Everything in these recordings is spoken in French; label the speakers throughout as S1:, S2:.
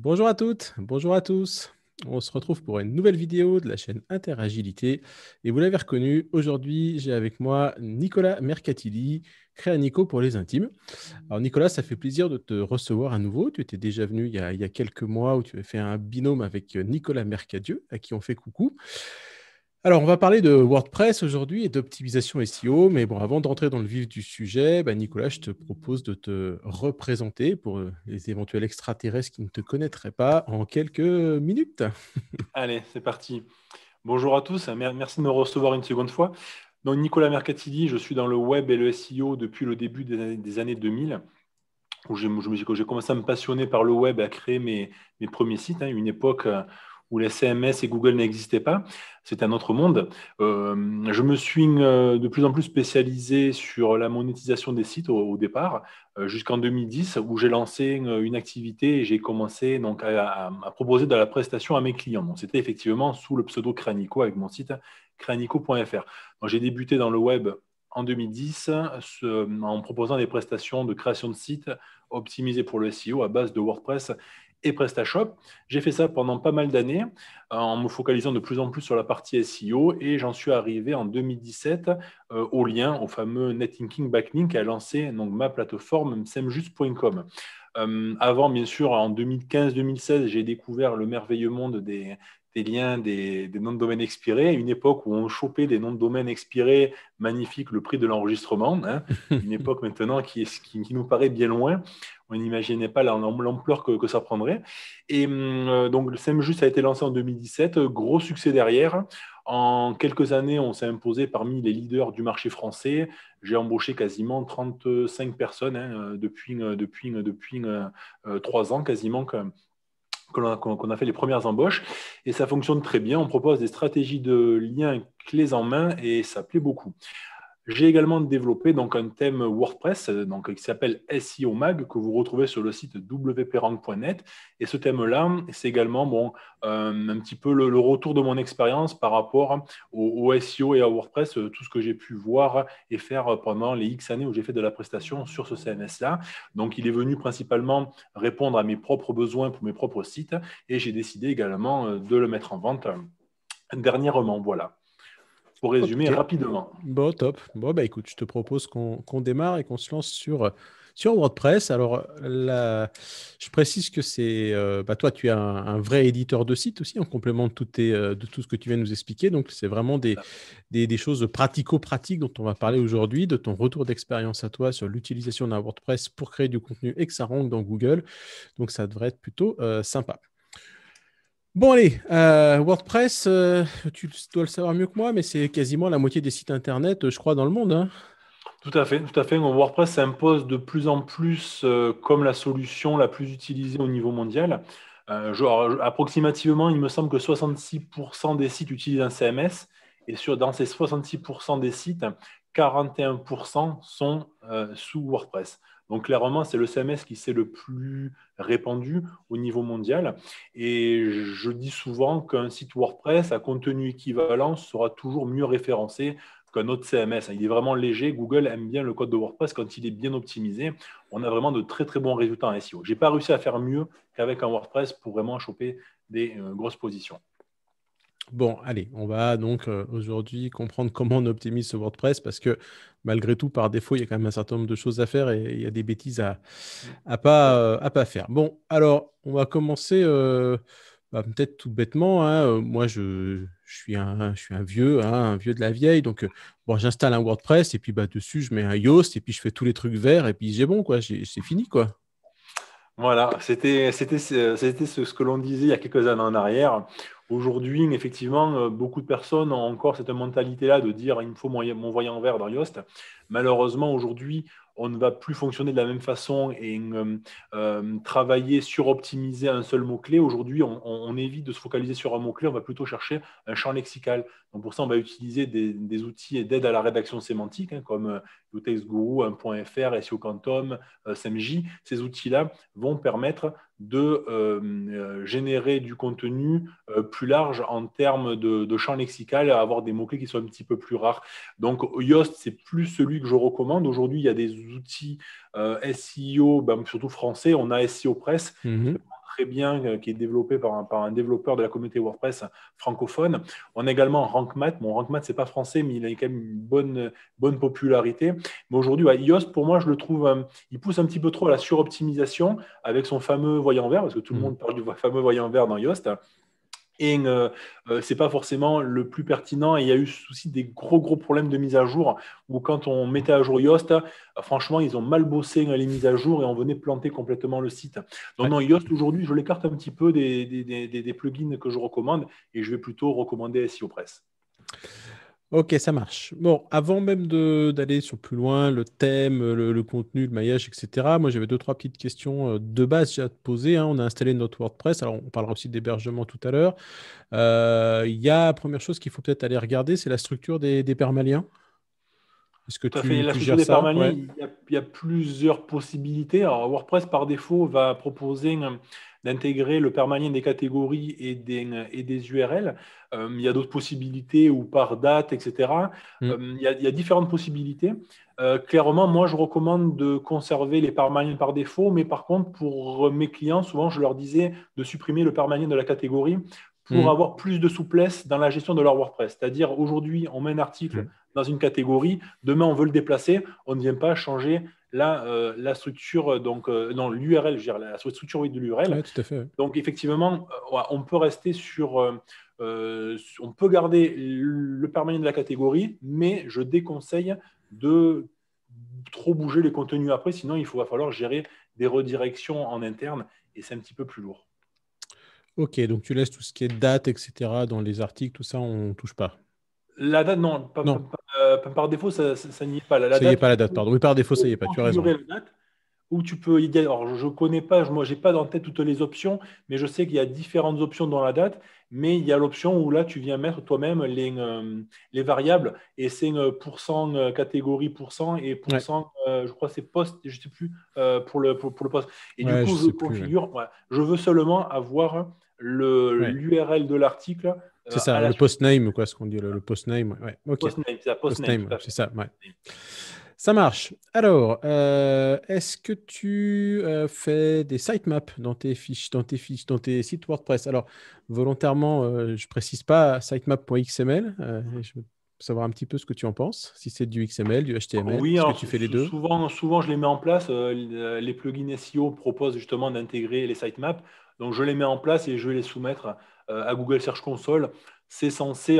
S1: Bonjour à toutes, bonjour à tous. On se retrouve pour une nouvelle vidéo de la chaîne Interagilité. Et vous l'avez reconnu, aujourd'hui, j'ai avec moi Nicolas créa Nico pour les intimes. Alors Nicolas, ça fait plaisir de te recevoir à nouveau. Tu étais déjà venu il y a, quelques mois où tu avais fait un binôme avec Nicolas Mercadieu, à qui on fait coucou. Alors, on va parler de WordPress aujourd'hui et d'optimisation SEO, mais bon, avant d'entrer dans le vif du sujet, bah, Nicolas, je te propose de te représenter pour euh, les éventuels extraterrestres qui ne te connaîtraient pas en quelques minutes.
S2: Allez, c'est parti. Bonjour à tous, merci de me recevoir une seconde fois. Donc, Nicolas Mercatili, je suis dans le web et le SEO depuis le début des années 2000 où j'ai commencé à me passionner par le web, à créer mes, premiers sites. Hein, une époque euh, où les CMS et Google n'existaient pas. C'est un autre monde. Euh, je me suis euh, de plus en plus spécialisé sur la monétisation des sites au, départ, euh, jusqu'en 2010, où j'ai lancé une, activité et j'ai commencé donc, à, proposer de la prestation à mes clients. c'était effectivement sous le pseudo Cranico avec mon site cranico.fr. J'ai débuté dans le web en 2010 en proposant des prestations de création de sites optimisées pour le SEO à base de WordPress et PrestaShop. J'ai fait ça pendant pas mal d'années euh, en me focalisant de plus en plus sur la partie SEO et j'en suis arrivé en 2017 euh, au lien, au fameux Netlinking Backlink à lancer donc, ma plateforme semjust.com. Euh, avant, bien sûr, en 2015-2016, j'ai découvert le merveilleux monde des, liens, des, noms de domaines expirés, une époque où on chopait des noms de domaines expirés, magnifiques le prix de l'enregistrement, hein, une époque maintenant qui, est, qui, nous paraît bien loin on n'imaginait pas l'ampleur que, que, ça prendrait. Et hum, euh, donc, le juste a été lancé en 2017, gros succès derrière. En quelques années, on s'est imposé parmi les leaders du marché français. J'ai embauché quasiment 35 personnes hein, euh, depuis, euh, depuis, depuis ans quasiment. Que, qu'on a, fait les premières embauches et ça fonctionne très bien. On propose des stratégies de liens clés en main et ça plaît beaucoup. J'ai également développé donc un thème WordPress euh, donc, qui s'appelle SEO Mag que vous retrouvez sur le site wprank.net. Et ce thème-là, c'est également euh, un petit peu le, retour de mon expérience par rapport au, au, SEO et à WordPress, euh, tout ce que j'ai pu voir et faire pendant les X années où j'ai fait de la prestation sur ce CMS-là. Donc, il est venu principalement répondre à mes propres besoins pour mes propres sites et j'ai décidé également de le mettre en vente dernièrement. Voilà pour résumer rapidement.
S1: Bon, top. Bon, bah écoute, je te propose qu'on démarre et qu'on se lance sur, sur WordPress. Alors, je précise que c'est. Euh, bah, toi, tu es un, vrai éditeur de site aussi, en complément de tout, euh, de tout ce que tu viens de nous expliquer. Donc, c'est vraiment des, des, des choses pratico-pratiques dont on va parler aujourd'hui, de ton retour d'expérience à toi sur l'utilisation d'un WordPress pour créer du contenu et que ça rentre dans Google. Donc, ça devrait être plutôt euh, sympa. Bon, allez, euh, WordPress, euh, tu dois le savoir mieux que moi, mais c'est quasiment la moitié des sites internet, euh, je crois, dans le monde.
S2: Hein. Tout à fait, tout à fait. WordPress s'impose de plus en plus comme la solution la plus utilisée au niveau mondial. approximativement, il me semble que 66% des sites utilisent un CMS, et sur, dans ces 66% des sites, 41% sont sous WordPress. Donc clairement, c'est le CMS qui s'est le plus répandu au niveau mondial. Et je dis souvent qu'un site WordPress à contenu équivalent sera toujours mieux référencé qu'un autre CMS. Il est vraiment léger. Google aime bien le code de WordPress quand il est bien optimisé. On a vraiment de très très bons résultats en SEO. Je n'ai pas réussi à faire mieux qu'avec un WordPress pour vraiment choper des euh, grosses positions.
S1: Bon, allez, on va donc euh, aujourd'hui comprendre comment on optimise ce WordPress parce que malgré tout, par défaut, il y a quand même un certain nombre de choses à faire et il y a des bêtises à, pas, euh, pas faire. Bon, alors, on va commencer euh, bah, peut-être tout bêtement. Hein, moi, je, suis un, vieux, hein, un vieux de la vieille. Donc, bon, j'installe un WordPress et puis bah, dessus, je mets un Yoast et puis je fais tous les trucs verts et puis j'ai bon, quoi, c'est fini, quoi.
S2: Voilà, c'était ce, que l'on disait il y a quelques années en arrière. Aujourd'hui, effectivement, euh, beaucoup de personnes ont encore cette mentalité-là de dire il me faut mon, voyant vert dans Malheureusement, aujourd'hui, on ne va plus fonctionner de la même façon et euh, euh, travailler sur optimiser un seul mot-clé. Aujourd'hui, on, évite de se focaliser sur un mot-clé, on va plutôt chercher un champ lexical pour ça, on va utiliser des, outils d'aide à la rédaction sémantique, hein, comme YouTextGuru, euh, 1.fr, SEO Quantum, euh, SMJ. Ces outils-là vont permettre de euh, générer du contenu plus large en termes de, champ lexical, avoir des mots-clés qui sont un petit peu plus rares. Donc Yoast, c'est plus celui que je recommande. Aujourd'hui, il y a des outils SEO, ben, surtout français. On a SEO Press, mhm très bien, euh, qui est développé par un, par un, développeur de la communauté WordPress francophone. On a également RankMath. Rank RankMath, c'est pas français, mais il a quand même une bonne, bonne popularité. Mais aujourd'hui, à pour moi, je le trouve, euh, il pousse un petit peu trop à la suroptimisation avec son fameux voyant vert, parce que tout le mm. monde parle du fameux voyant vert dans Yoast et euh, euh, c'est pas forcément le plus pertinent. il y a eu aussi des gros gros problèmes de mise à jour où quand on mettait à jour Yoast, franchement, ils ont mal bossé hein, les mises à jour et on venait planter complètement le site. Donc non, Yoast aujourd'hui, je l'écarte un petit peu des, des, plugins que je recommande et je vais plutôt recommander SEO Press.
S1: Ok, ça marche. Bon, avant même d'aller sur plus loin, le thème, le, contenu, le maillage, etc., moi j'avais deux, trois petites questions euh, de base à te poser. Hein. On a installé notre WordPress, alors on parlera aussi d'hébergement tout à l'heure. Euh, il y a, première chose qu'il faut peut-être aller regarder, c'est la structure des, des permaliens. Est-ce
S2: que tu, as fait. La structure des ça il, y a, a, plusieurs possibilités. Alors, WordPress, par défaut, va proposer d'intégrer le permanent des catégories et des, et des URL. Euh, il y a d'autres possibilités ou par date, etc. Mm. Euh, il, y a, différentes possibilités. Euh, clairement, moi, je recommande de conserver les permanents par défaut, mais par contre, pour mes clients, souvent, je leur disais de supprimer le permanent de la catégorie pour mm. avoir plus de souplesse dans la gestion de leur WordPress. C'est-à-dire, aujourd'hui, on met un article mm. dans une catégorie, demain, on veut le déplacer, on ne vient pas changer Là, euh, la structure, euh, donc, euh, non, l'URL, je la structure de l'URL. tout à fait. Donc, effectivement, on peut rester sur. on peut garder le permanent de la catégorie, mais je déconseille de trop bouger les contenus après, sinon il va falloir gérer des redirections en interne et c'est un petit peu plus lourd.
S1: Ok, donc tu laisses tout ce qui est date, etc. dans les articles, tout ça, on ne touche pas.
S2: La date, non, euh, par défaut, ça, ça, n'y est pas. La, ça n'y est pas la date, pardon. Oui, par défaut, ça n'y est pas, tu as raison. Ou tu peux alors je ne connais pas, moi j'ai pas dans tête toutes les options, mais je sais qu'il y a différentes options dans la date, mais il y a l'option où là tu viens mettre toi-même les, euh, les variables, et c'est euh, pourcent euh, catégorie cent et pour cent, je crois c'est poste, je ne sais plus, pour, le, pour, le poste. Et du coup, je, configure, je veux seulement avoir le, l'URL de l'article euh, c'est ça, le
S1: post-name, quoi, ce qu'on dit, le, le post-name. Ouais, post c'est ça, ça, ouais. Ça marche. Alors, euh, est-ce que tu euh, fais des sitemaps dans tes fiches, dans tes fiches, dans tes sites WordPress Alors, volontairement, je je précise pas sitemap.xml. je veux savoir un petit peu ce que tu en penses. Si c'est du XML, du HTML, oui, ce hein, que tu fais
S2: les deux Souvent, souvent, je les mets en place. les plugins SEO proposent justement d'intégrer les sitemaps. Donc, je les mets en place et je vais les soumettre euh, à Google Search Console, c'est censé.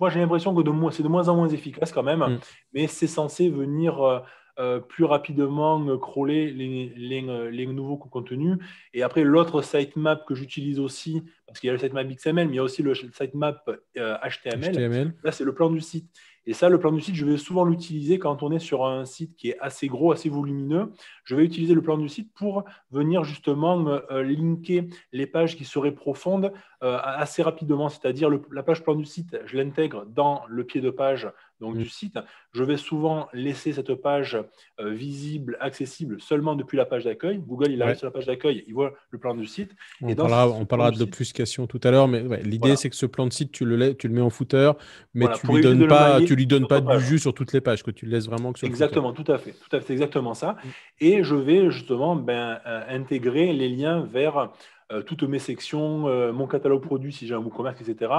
S2: moi, j'ai l'impression que c'est de moins en moins efficace quand même, mm. mais c'est censé venir euh, euh, plus rapidement crawler les, nouveaux contenus. Et après, l'autre sitemap que j'utilise aussi, parce qu'il y a le sitemap XML, mais il y a aussi le sitemap HTML. Là, c'est le plan du site. Et ça, le plan du site, je vais souvent l'utiliser quand on est sur un site qui est assez gros, assez volumineux. Je vais utiliser le plan du site pour venir justement me euh, linker les pages qui seraient profondes euh, assez rapidement, c'est-à-dire la page plan du site, je l'intègre dans le pied de page donc, mm. du site. Je vais souvent laisser cette page euh, visible, accessible seulement depuis la page d'accueil. Google, il arrive sur la page d'accueil, il voit le plan du site. On parlera, on parlera de
S1: l'obfuscation tout à l'heure, mais l'idée, c'est que ce plan de site, tu le, tu le mets en footer, mais tu ne lui, donnes pas, tu lui donnes pas de jus sur toutes les pages, que tu
S2: le laisses vraiment que sur Exactement, tout à fait. Tout à fait, exactement ça. Mm. Et je vais justement ben, euh, intégrer les liens vers euh, toutes mes sections, euh, mon catalogue produit si j'ai un WooCommerce, etc.,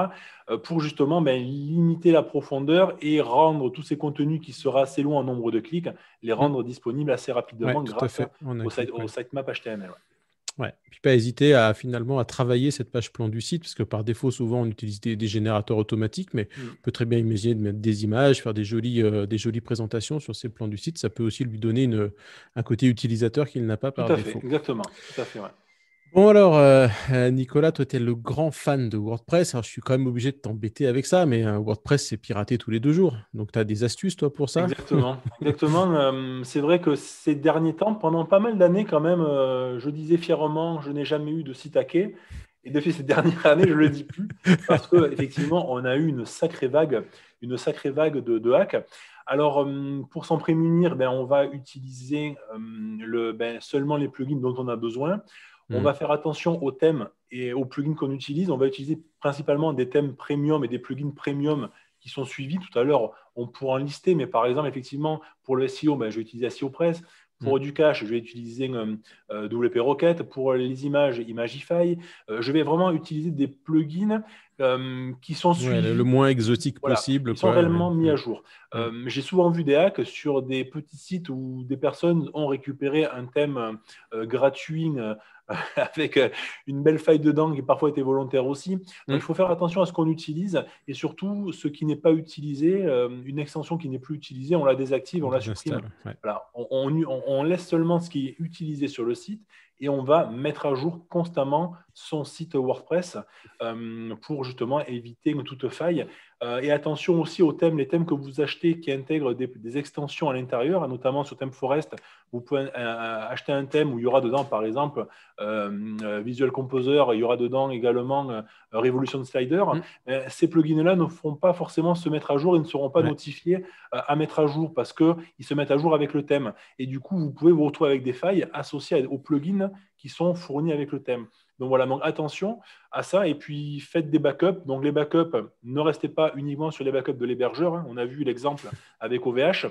S2: euh, pour justement ben, limiter la profondeur et rendre tous ces contenus qui sera assez loin en nombre de clics, les rendre mm. disponibles assez rapidement grâce au, site, sitemap HTML.
S1: Ouais. Puis pas hésiter à finalement à travailler cette page plan du site, parce que par défaut, souvent on utilise des, générateurs automatiques, mais mm. on peut très bien imaginer de mettre des images, faire des jolies, des jolies présentations sur ces plans du site. Ça peut aussi lui donner un côté utilisateur qu'il n'a pas par Tout à défaut. Fait,
S2: exactement. Tout à fait,
S1: Bon alors, euh, euh, Nicolas, toi, tu es le grand fan de WordPress. Alors, je suis quand même obligé de t'embêter avec ça, mais euh, WordPress, c'est piraté tous les deux jours. Donc, tu as des astuces, toi, pour ça Exactement.
S2: Exactement. c'est vrai que ces derniers temps, pendant pas mal d'années quand même, je disais fièrement, je n'ai jamais eu de site hacké. Et depuis ces dernières années, je ne le dis plus, parce qu'effectivement, on a eu une sacrée vague, une sacrée vague de, de hacks. Alors, pour s'en prémunir, ben, on va utiliser le, ben, seulement les plugins dont on a besoin. On mm. va faire attention aux thèmes et aux plugins qu'on utilise. On va utiliser principalement des thèmes premium et des plugins premium qui sont suivis. Tout à l'heure, on pourra en lister, mais par exemple, effectivement, pour le SEO, ben, je vais utiliser SEO Press. Pour mm. du cache, je vais utiliser euh, euh, WP Rocket. Pour les images, Imagify. Euh, je vais vraiment utiliser des plugins qui sont suivis. le moins exotique possible. Ils sont réellement mis à mm. jour. J'ai souvent vu des hacks sur des petits sites où des personnes ont récupéré un thème gratuit avec euh, une belle faille dedans qui parfois était volontaire aussi. Mm. il faut faire attention à ce qu'on utilise et surtout ce qui n'est pas utilisé, euh, une extension qui n'est plus utilisée, on la désactive, on, la supprime. On, laisse seulement ce qui est utilisé sur le site et on va mettre à jour constamment son site WordPress euh, pour justement éviter toute faille. Euh, et attention aussi aux thèmes, les thèmes que vous achetez qui intègrent des, extensions à l'intérieur, hein, notamment sur Thème Forest, vous pouvez euh, euh, acheter un thème où il y aura dedans, par exemple, Visual Composer, il y aura dedans également Revolution Slider. Mm. ces plugins-là ne feront pas forcément se mettre à jour, ils ne seront pas notifiés à mettre à jour parce qu'ils se mettent à jour avec le thème. Et du coup, vous pouvez vous retrouver avec des failles associées aux plugins qui sont fournis avec le thème. Donc voilà, donc attention à ça et puis faites des backups. Donc les backups, ne restez pas uniquement sur les backups de l'hébergeur. Hein. On a vu l'exemple avec OVH.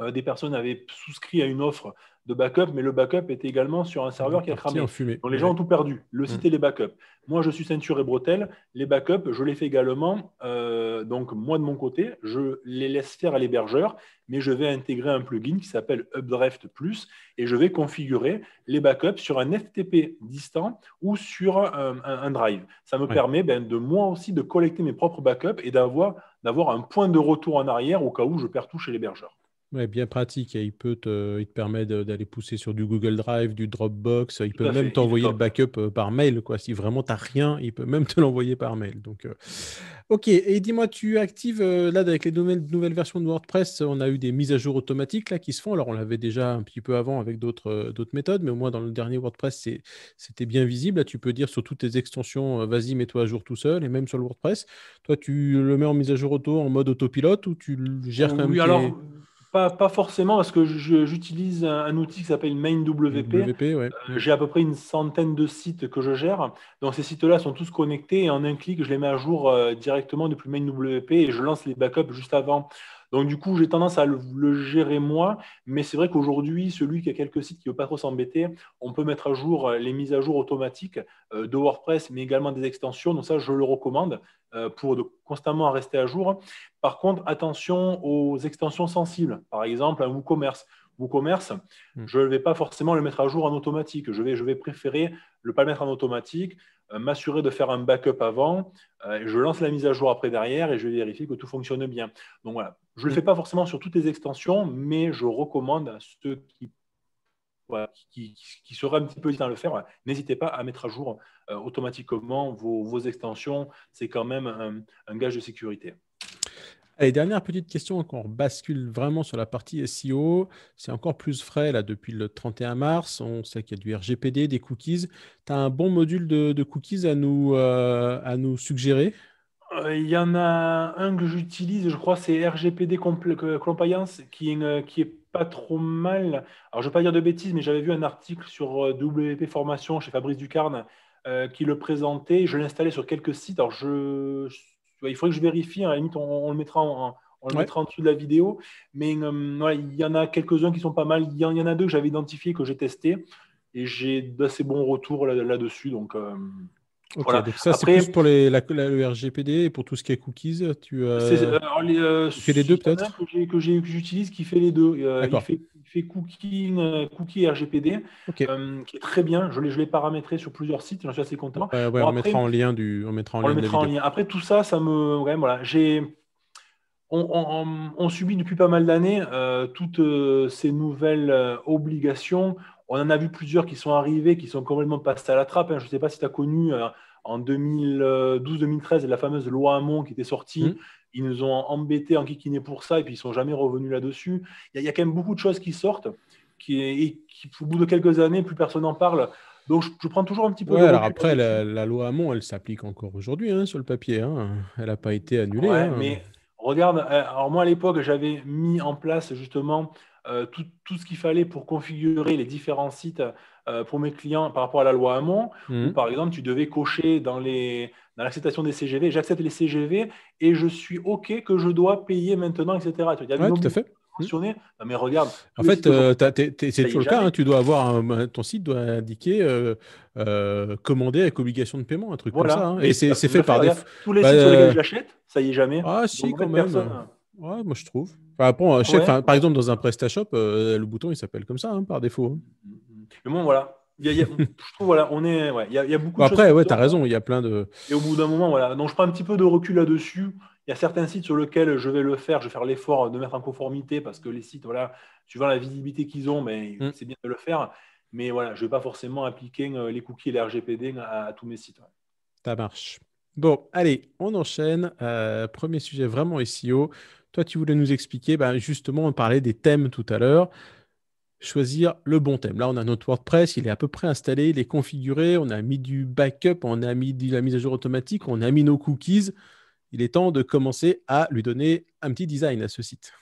S2: Euh, des personnes avaient souscrit à une offre de backup, mais le backup était également sur un serveur qui a cramé. Donc les gens ont tout perdu. Le site mm. et les backups. Moi, je suis ceinture et bretelle. Les backups, je les fais également. Euh, donc moi, de mon côté, je les laisse faire à l'hébergeur, mais je vais intégrer un plugin qui s'appelle Updraft Plus et je vais configurer les backups sur un FTP distant ou sur un, drive. Ça me permet ben, de moi aussi de collecter mes propres backups et d'avoir un point de retour en arrière au cas où je perds tout chez l'hébergeur.
S1: Ouais, bien pratique. il, peut te, il te permet d'aller pousser sur du Google Drive, du Dropbox. Il peut même t'envoyer le backup euh, par mail. Quoi. Si vraiment tu n'as rien, il peut même te l'envoyer par mail. Donc, euh, Ok, et dis-moi, tu actives, euh, là, avec les nouvelles, nouvelles, versions de WordPress, on a eu des mises à jour automatiques là, qui se font. Alors, on l'avait déjà un petit peu avant avec d'autres d'autres méthodes, mais au moins dans le dernier WordPress, c'était bien visible. Là, tu peux dire sur toutes tes extensions, vas-y, mets-toi à jour tout seul, et même sur le WordPress. Toi, tu le mets en mise à jour auto, en mode autopilote, ou tu le gères oh quand même alors
S2: pas, forcément, parce que j'utilise un, outil qui s'appelle MainWP. Euh, j'ai à peu près une centaine de sites que je gère. Donc ces sites-là sont tous connectés et en un clic, je les mets à jour euh, directement depuis MainWP et je lance les backups juste avant donc du coup, j'ai tendance à le, gérer moi, mais c'est vrai qu'aujourd'hui, celui qui a quelques sites qui ne veut pas trop s'embêter, on peut mettre à jour euh, les mises à jour automatiques euh, de WordPress, mais également des extensions. Donc ça, je le recommande euh, pour constamment rester à jour. Par contre, attention aux extensions sensibles, par exemple un WooCommerce. WooCommerce, hmm. je ne vais pas forcément le mettre à jour en automatique. Je vais, je vais préférer ne pas le mettre en automatique. Euh, m'assurer de faire un backup avant, euh, je lance la mise à jour après derrière et je vérifie que tout fonctionne bien. Donc voilà, je ne le mm. fais pas forcément sur toutes les extensions, mais je recommande à ceux qui, qui, seraient un petit peu hésitants à le faire, n'hésitez pas à mettre à jour euh, automatiquement vos, extensions. C'est quand même un gage de sécurité
S1: dernière petite question, quand on bascule vraiment sur la partie SEO, c'est encore plus frais là depuis le 31 mars, on sait qu'il y a du RGPD,
S2: des cookies. Tu as un bon module de, cookies à nous, euh, à nous suggérer euh, il y en a un que j'utilise, je crois, c'est RGPD Compliance, qui est, qui est pas trop mal. Alors, je ne vais pas dire de bêtises, mais j'avais vu un article sur euh, WP Formation chez Fabrice Ducarne qui le présentait. Je l'installais sur quelques sites. Alors, je il faudrait que je vérifie, hein, à la limite, on, le mettra en, on en dessous de la vidéo. Mais euh, il y en a quelques-uns qui sont pas mal. Il y en, a deux que j'avais identifiés, que j'ai testés. Et j'ai d'assez bons retours là-dessus. donc, euh, donc ça, c'est plus
S1: pour la, le RGPD et pour tout ce qui est cookies. Tu euh, euh, les, euh, fais les deux peut-être
S2: Que j'utilise qui fait les deux. il, fait, cookies fait, et RGPD, qui est très bien. Je l'ai paramétré sur plusieurs sites, j'en suis assez content. Bah, on, mettra en
S1: lien du, on mettra en,
S2: Après, tout ça, ça me. Ouais, voilà, j'ai. on, subit depuis pas mal d'années toutes ces nouvelles obligations. On en a vu plusieurs qui sont arrivés, qui sont complètement passés à la trappe. Hein. Je ne sais pas si tu as connu euh, en 2012-2013 la fameuse loi Hamon qui était sortie. Mmh. Ils nous ont embêtés en pour ça et puis ils ne sont jamais revenus là-dessus. Il y, a quand même beaucoup de choses qui sortent et au bout de quelques années, plus personne n'en parle. Donc je, prends toujours un petit peu. alors après,
S1: la, loi Hamon, elle s'applique encore aujourd'hui hein, sur le papier. Hein. Elle n'a pas été annulée. mais
S2: regarde, euh, moi à l'époque, j'avais mis en place justement euh, tout, tout, ce qu'il fallait pour configurer les différents sites euh, pour mes clients par rapport à la loi Hamon. Mhm. par exemple, tu devais cocher dans les dans l'acceptation des CGV, j'accepte les CGV et je suis OK que je dois payer maintenant, etc. Tu as tout à fait. Mhm. mais regarde. En fait, euh, c'est toujours le cas. Hein.
S1: tu dois avoir ton site doit indiquer commander avec obligation de paiement, un truc voilà. comme ça. Hein. Et, c'est fait par des. Tous les bah, sites sur lesquels
S2: j'achète, ça y est jamais. Ah, si, quand même.
S1: Ouais, moi je trouve. par exemple, dans un PrestaShop, euh, le bouton il s'appelle comme ça, hein, par défaut.
S2: Mais bon, voilà. je trouve, voilà, on est. il, y a, beaucoup de Après, tu ouais,
S1: raison, il y a plein de.
S2: Et au bout d'un moment, voilà. Donc je prends un petit peu de recul là-dessus. Il y a certains sites sur lesquels je vais le faire, je vais faire l'effort de mettre en conformité parce que les sites, voilà, tu vois la visibilité qu'ils ont, ben, mais mm. c'est bien de le faire. Mais voilà, je ne vais pas forcément appliquer euh, les cookies et les RGPD euh, à, tous mes sites.
S1: Ça marche. Bon, allez, on enchaîne. premier sujet vraiment SEO. Toi, tu voulais nous expliquer, bah, justement, on parlait des thèmes tout à l'heure, choisir le bon thème. Là, on a notre WordPress, il est à peu près installé, il est configuré, on a mis du backup, on a mis de la mise à jour automatique, on a mis nos cookies. Il est temps de commencer à lui donner un petit design à ce site.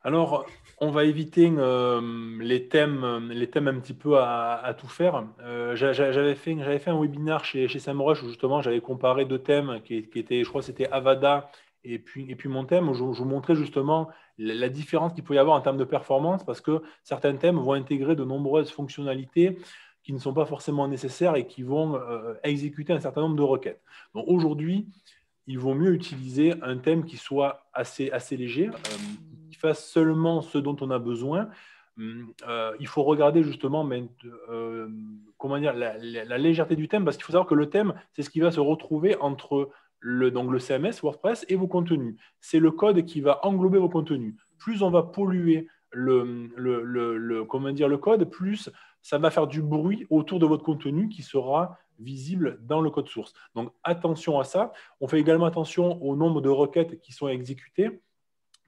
S2: Alors, on va éviter euh, les, thèmes, les thèmes un petit peu à, tout faire. Euh, j'avais fait, fait, un webinaire chez, chez où justement j'avais comparé deux thèmes qui, qui étaient, je crois, c'était Avada et puis, et puis mon thème, je, vous montrais justement la, différence qu'il peut y avoir en termes de performance parce que certains thèmes vont intégrer de nombreuses fonctionnalités qui ne sont pas forcément nécessaires et qui vont euh, exécuter un certain nombre de requêtes. Donc aujourd'hui, il vaut mieux utiliser un thème qui soit assez, assez léger, euh, qui fasse seulement ce dont on a besoin. Hum, euh, il faut regarder justement comment dire, la légèreté du thème, parce qu'il faut savoir que le thème, c'est ce qui va se retrouver entre le, donc le CMS, WordPress et vos contenus. C'est le code qui va englober vos contenus. Plus on va polluer le, comment dire, le code, plus ça va faire du bruit autour de votre contenu qui sera visible dans le code source. Donc attention à ça. On fait également attention au nombre de requêtes qui sont exécutées,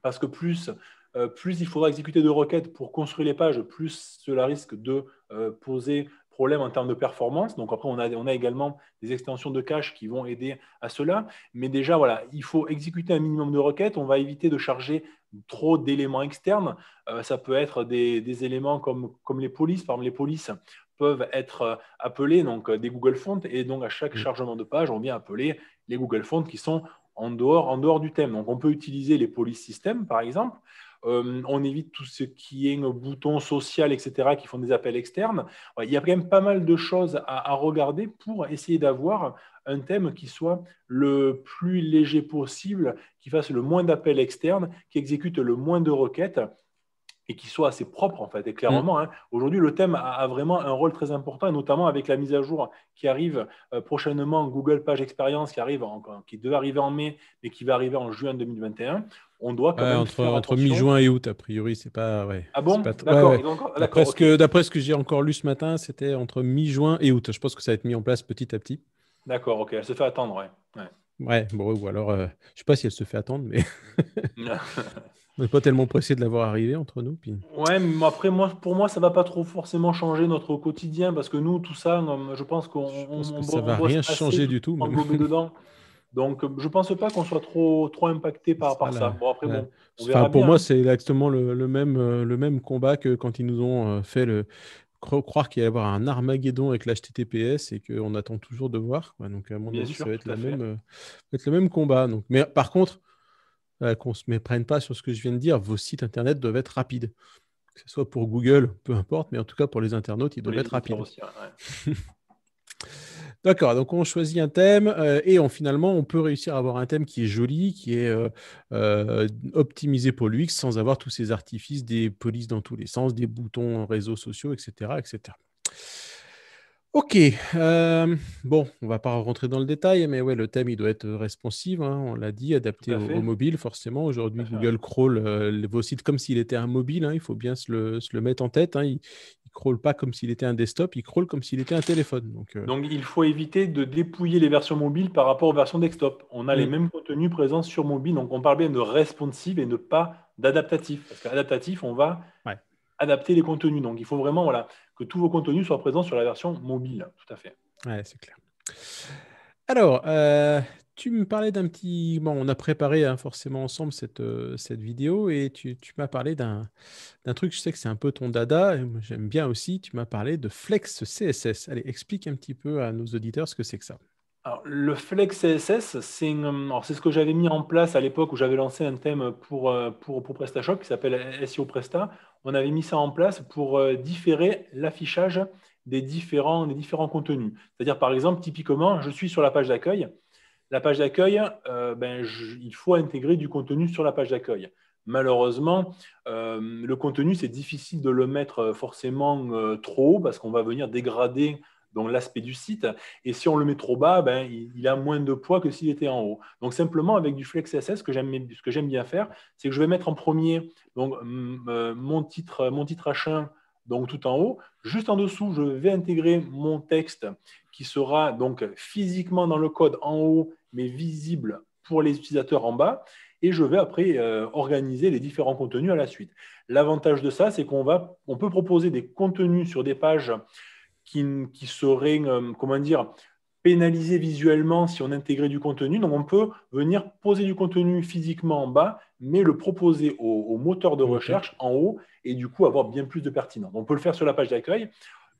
S2: parce que plus, euh, plus il faudra exécuter de requêtes pour construire les pages, plus cela risque de euh, poser problème en termes de performance. Donc après, on a, également des extensions de cache qui vont aider à cela. Mais déjà, voilà, il faut exécuter un minimum de requêtes. On va éviter de charger trop d'éléments externes. Euh, ça peut être des, éléments comme, comme les polices. exemple les polices, peuvent être euh, appelées, donc euh, des Google Fonts et donc à chaque mm. chargement de page, on vient appeler les Google Fonts qui sont en dehors, en dehors du thème. Donc on peut utiliser les polices système par exemple. Euh, on évite tout ce qui est bouton social, etc., qui font des appels externes. il y a quand même pas mal de choses à regarder pour essayer d'avoir un thème qui soit le plus léger possible, qui fasse le moins d'appels externes, qui exécute le moins de requêtes et qui soit assez propre en fait. Et mm. clairement, hein. aujourd'hui, le thème a, vraiment un rôle très important, et notamment avec la mise à jour qui arrive euh, prochainement, Google Page Experience qui arrive, encore qui devait arriver en mai, mais qui va arriver en juin 2021. On doit quand même entre, entre mi-juin et
S1: août, a priori, c'est pas Ah bon D'accord. D'après ce que, j'ai encore lu ce matin, c'était entre mi-juin et août. Je pense que ça va être mis en place petit à petit.
S2: D'accord, ok. Elle se fait attendre, ouais.
S1: Ouais, bon, ou alors, je euh, je sais pas si elle se fait attendre, mais. On n'est pas tellement pressé de l'avoir arrivé entre nous. Puis...
S2: Ouais, mais après, moi, pour moi, ça va pas trop forcément changer notre quotidien parce que nous, tout ça, je pense qu'on ne ça va rien changer du tout. Donc, je pense pas qu'on soit trop, trop impacté par, par ça. après, bon, pour moi, hein. c'est
S1: exactement le, même, euh, le même combat que quand ils nous ont euh, fait le, croire qu'il y avoir un Armageddon avec l'HTTPS et qu'on attend toujours de voir. Donc, à mon avis, ça va être, la même, euh, être le même combat. Donc. Mais par contre, euh, qu'on ne se méprenne pas sur ce que je viens de dire. Vos sites Internet doivent être rapides. Que ce soit pour Google, peu importe, mais en tout cas pour les internautes, ils doivent être rapides. D'accord, donc on choisit un thème euh, et finalement, on peut réussir à avoir un thème qui est joli, qui est euh, optimisé pour l'UX sans avoir tous ces artifices, des polices dans tous les sens, des boutons réseaux sociaux, etc. etc. Ok, euh, bon, on va pas rentrer dans le détail, mais ouais, le thème il doit être responsive, hein, on l'a dit, adapté au, mobile forcément. Aujourd'hui, Google crawl euh, vos sites comme s'il était un mobile, hein, il faut bien se le, mettre en tête. Hein. il, ne crawl pas comme s'il était un desktop, il crawl comme s'il était un téléphone. Euh.
S2: Donc, il faut éviter de dépouiller les versions mobiles par rapport aux versions desktop. On a les mm. mêmes contenus présents sur mobile, donc on parle bien de responsive et ne pas d'adaptatif, parce qu'adaptatif, on va adapter les contenus. Donc, il faut vraiment voilà, que tous vos contenus soient présents sur la version mobile. Tout à fait. Ouais, c'est clair. Alors,
S1: euh, tu me parlais d'un petit. Bon, on a préparé hein, forcément ensemble euh, cette, vidéo et tu, m'as parlé d'un truc, je sais que c'est un peu ton dada, j'aime bien aussi. Tu m'as parlé de Flex CSS. Allez, explique un petit peu à nos auditeurs ce que c'est que ça.
S2: Alors, le Flex CSS, c'est ce que j'avais mis en place à l'époque où j'avais lancé un thème pour, euh, pour, pour PrestaShop qui s'appelle SEO Presta, on avait mis ça en place pour euh, différer l'affichage des différents, contenus. C'est-à-dire, par exemple, typiquement, je suis sur la page d'accueil. La page d'accueil, euh, ben, il faut intégrer du contenu sur la page d'accueil. Malheureusement, euh, le contenu, c'est difficile de le mettre forcément trop parce qu'on va venir dégrader donc l'aspect du site. Et si on le met trop bas, ben, il, a moins de poids que s'il était en haut. Donc simplement avec du Flex CSS, ce que j'aime bien faire, c'est que je vais mettre en premier donc, mon, titre, mon titre H1 donc tout en haut. Juste en dessous, je vais intégrer mon texte qui sera donc physiquement dans le code en haut, mais visible pour les utilisateurs en bas. Et je vais après euh, organiser les différents contenus à la suite. L'avantage de ça, c'est qu'on on peut proposer des contenus sur des pages qui, serait seraient, euh, comment dire, pénalisés visuellement si on intégrait du contenu. Donc on peut venir poser du contenu physiquement en bas, mais le proposer au, moteur de recherche en haut et du coup avoir bien plus de pertinence. On peut le faire sur la page d'accueil.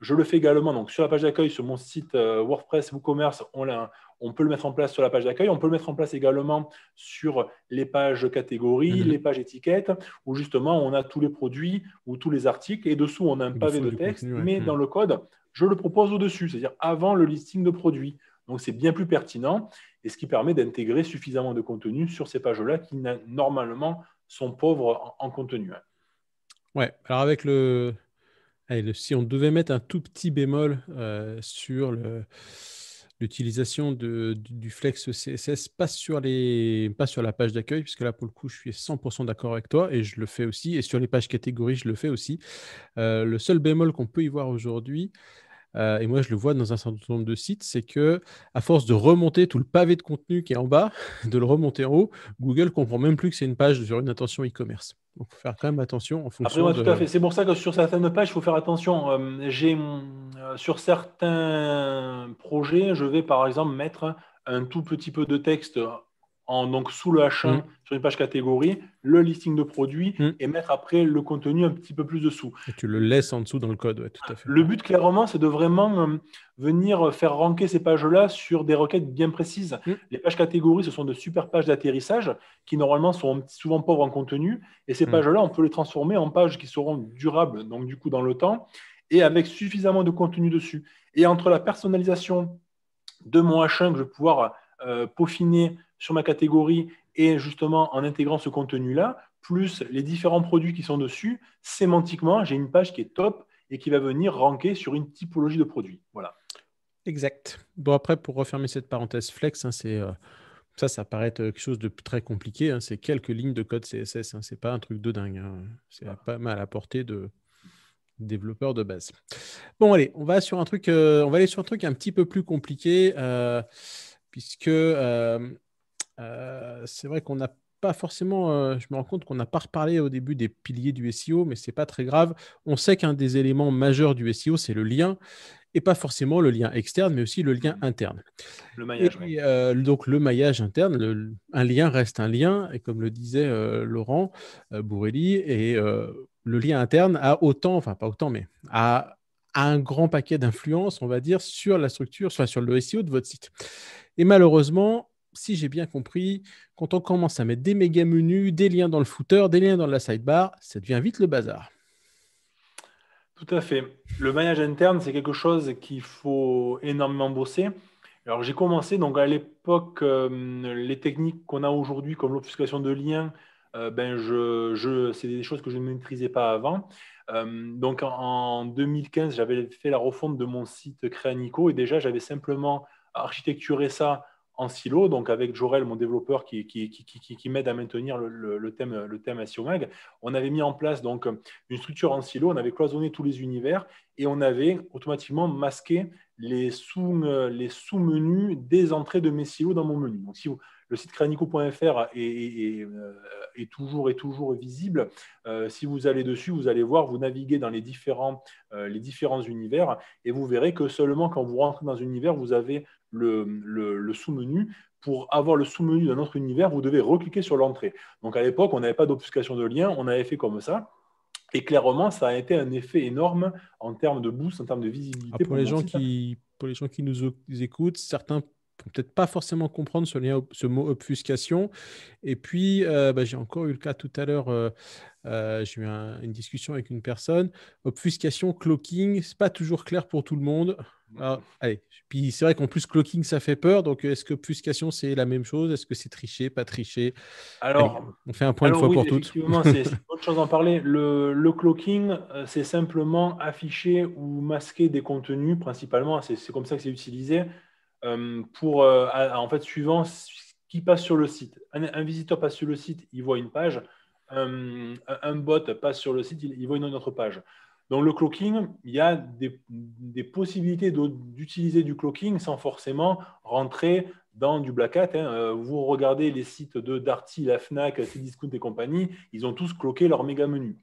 S2: Je le fais également donc, sur la page d'accueil, sur mon site euh, WordPress WooCommerce, on, on, peut le mettre en place sur la page d'accueil. On peut le mettre en place également sur les pages catégories, mhm. les pages étiquettes, où justement on a tous les produits ou tous les articles et dessous on a un pavé de texte, mais mhm. dans le code, je le propose au-dessus, c'est-à-dire avant le listing de produits. Donc c'est bien plus pertinent et ce qui permet d'intégrer suffisamment de contenu sur ces pages-là qui normalement sont pauvres en, contenu. Hein.
S1: Ouais, alors avec le, si on devait mettre un tout petit bémol euh, sur l'utilisation du, flex CSS, pas sur, les, pas sur la page d'accueil, puisque là, pour le coup, je suis 100% d'accord avec toi, et je le fais aussi, et sur les pages catégories, je le fais aussi. Euh, le seul bémol qu'on peut y voir aujourd'hui, euh, et moi je le vois dans un certain nombre de sites, c'est que à force de remonter tout le pavé de contenu qui est en bas, de le remonter en haut, Google comprend même plus que c'est une page sur une attention e-commerce. Donc il faut faire quand même attention en fonction. de... tout à
S2: C'est pour ça que sur certaines pages, il faut faire attention. Euh, j'ai euh, sur certains projets, je vais par exemple mettre un tout petit peu de texte donc sous le H1 mm. sur une page catégorie, le listing de produits mm. et mettre après le contenu un petit peu plus dessous. Et tu le laisses en dessous dans le code, tout à fait. Le but clairement, c'est de vraiment euh, venir faire ranker ces pages-là sur des requêtes bien précises. Mm. Les pages catégories, ce sont de super pages d'atterrissage qui normalement sont souvent pauvres en contenu et ces pages-là, on peut les transformer en pages qui seront durables, donc du coup dans le temps et avec suffisamment de contenu dessus. Et entre la personnalisation de mon H1 que je vais pouvoir euh, peaufiner sur ma catégorie et justement en intégrant ce contenu-là, plus les différents produits qui sont dessus, sémantiquement, j'ai une page qui est top et qui va venir ranker sur une typologie de produits. Voilà.
S1: Exact. Bon, après, pour refermer cette parenthèse flex, hein, c'est. Euh, ça, ça paraît être quelque chose de très compliqué. Hein. c'est quelques lignes de code CSS. Ce hein. c'est pas un truc de dingue. C'est pas mal à portée de, développeur de base. Bon, allez, on va, sur un truc, euh, on va aller sur un truc un petit peu plus compliqué, euh, puisque euh, c'est vrai qu'on n'a pas forcément, euh, je me rends compte qu'on n'a pas reparlé au début des piliers du SEO, mais ce n'est pas très grave. On sait qu'un des éléments majeurs du SEO, c'est le lien, et pas forcément le lien externe, mais aussi le lien mm. interne. Le maillage. Euh, donc le maillage interne, un lien reste un lien, et comme le disait Laurent Bourrelli, et le lien interne a autant, enfin pas autant, mais a un grand paquet d'influence, on va dire, sur la structure, soit sur le SEO de votre site. Et malheureusement, si j'ai bien compris, quand on commence à mettre des méga menus, des liens dans le footer, des liens dans la sidebar, ça devient vite le bazar.
S2: Tout à fait. Le maillage interne, c'est quelque chose qu'il faut énormément bosser. Alors j'ai commencé donc à l'époque, euh, les techniques qu'on a aujourd'hui comme l'obfuscation de liens, euh, ben je, c'est des choses que je ne maîtrisais pas avant. Euh, donc en, 2015, j'avais fait la refonte de mon site Créanico et déjà j'avais simplement architecturé ça en silo, donc avec Jorel, mon développeur, qui, m'aide à maintenir le, thème, le thème On avait mis en place donc une structure en silo, on avait cloisonné tous les univers et on avait automatiquement masqué les sous-menus les sous des entrées de mes silos dans mon menu. Donc, si vous, le site cranico.fr est, est, toujours, euh, est toujours visible. Euh, si vous allez dessus, vous allez voir, vous naviguez dans les différents, euh, les différents univers et vous verrez que seulement quand vous rentrez dans un univers, vous avez le, sous-menu, pour avoir le sous-menu d'un autre univers, vous devez recliquer sur l'entrée. Donc à l'époque, on n'avait pas d'obfuscation de lien, on avait fait comme ça. Et clairement, ça a été un effet énorme en termes de boost, en termes de visibilité. Ah, pour, les gens
S1: qui, pour les gens qui nous écoutent, certains peut-être pas forcément comprendre ce, lien, ce mot obfuscation. Et puis, euh, bah, j'ai encore eu le cas tout à l'heure, euh, euh, j'ai eu une discussion avec une personne. Obfuscation, cloaking, c'est pas toujours clair pour tout le monde. Ah, puis c'est vrai qu'en plus, cloaking, ça fait peur. Donc, est-ce que obfuscation, c'est la même chose Est-ce que c'est tricher, pas tricher Alors, on fait un point une fois pour toutes. c'est
S2: autre chose d'en parler. le cloaking, c'est simplement afficher ou masquer des contenus, principalement. C'est comme ça que c'est utilisé. Euh, pour, euh, en fait, suivant ce qui passe sur le site. Un, visiteur passe sur le site, il voit une page. Euh, un, bot passe sur le site, il, voit une autre page. Donc, le cloaking, il y a des, possibilités d'utiliser du cloaking sans forcément rentrer dans du black hat. Hein. Vous regardez les sites de Darty, la FNAC, Cdiscount et compagnie, ils ont tous cloqué leur méga menu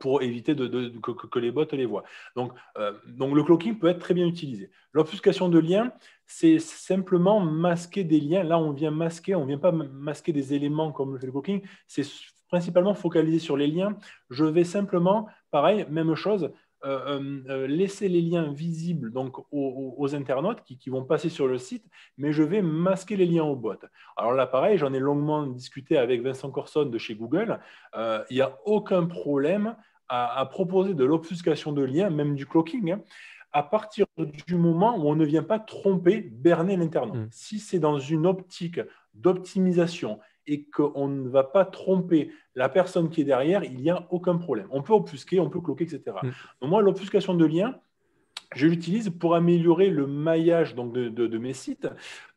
S2: pour éviter de, que, les bots les voient. Donc, donc, le cloaking peut être très bien utilisé. L'obfuscation de liens, c'est simplement masquer des liens. Là, on vient masquer, on ne vient pas masquer des éléments comme le fait le c'est principalement focaliser sur les liens. Je vais simplement, pareil, même chose, euh, euh, euh, laisser les liens visibles donc aux, internautes qui, vont passer sur le site, mais je vais masquer les liens aux bots. Alors là, pareil, j'en ai longuement discuté avec Vincent Corson de chez Google. Il n'y a aucun problème à, proposer de l'obfuscation de liens, même du cloaking. Hein à partir du moment où on ne vient pas tromper, berner l'internaute. Mm. Si c'est dans une optique d'optimisation et qu'on ne va pas tromper la personne qui est derrière, il n'y a aucun problème. On peut obfusquer, on peut cloquer, etc. Mm. moi, l'obfuscation de liens, je l'utilise pour améliorer le maillage de, mes sites.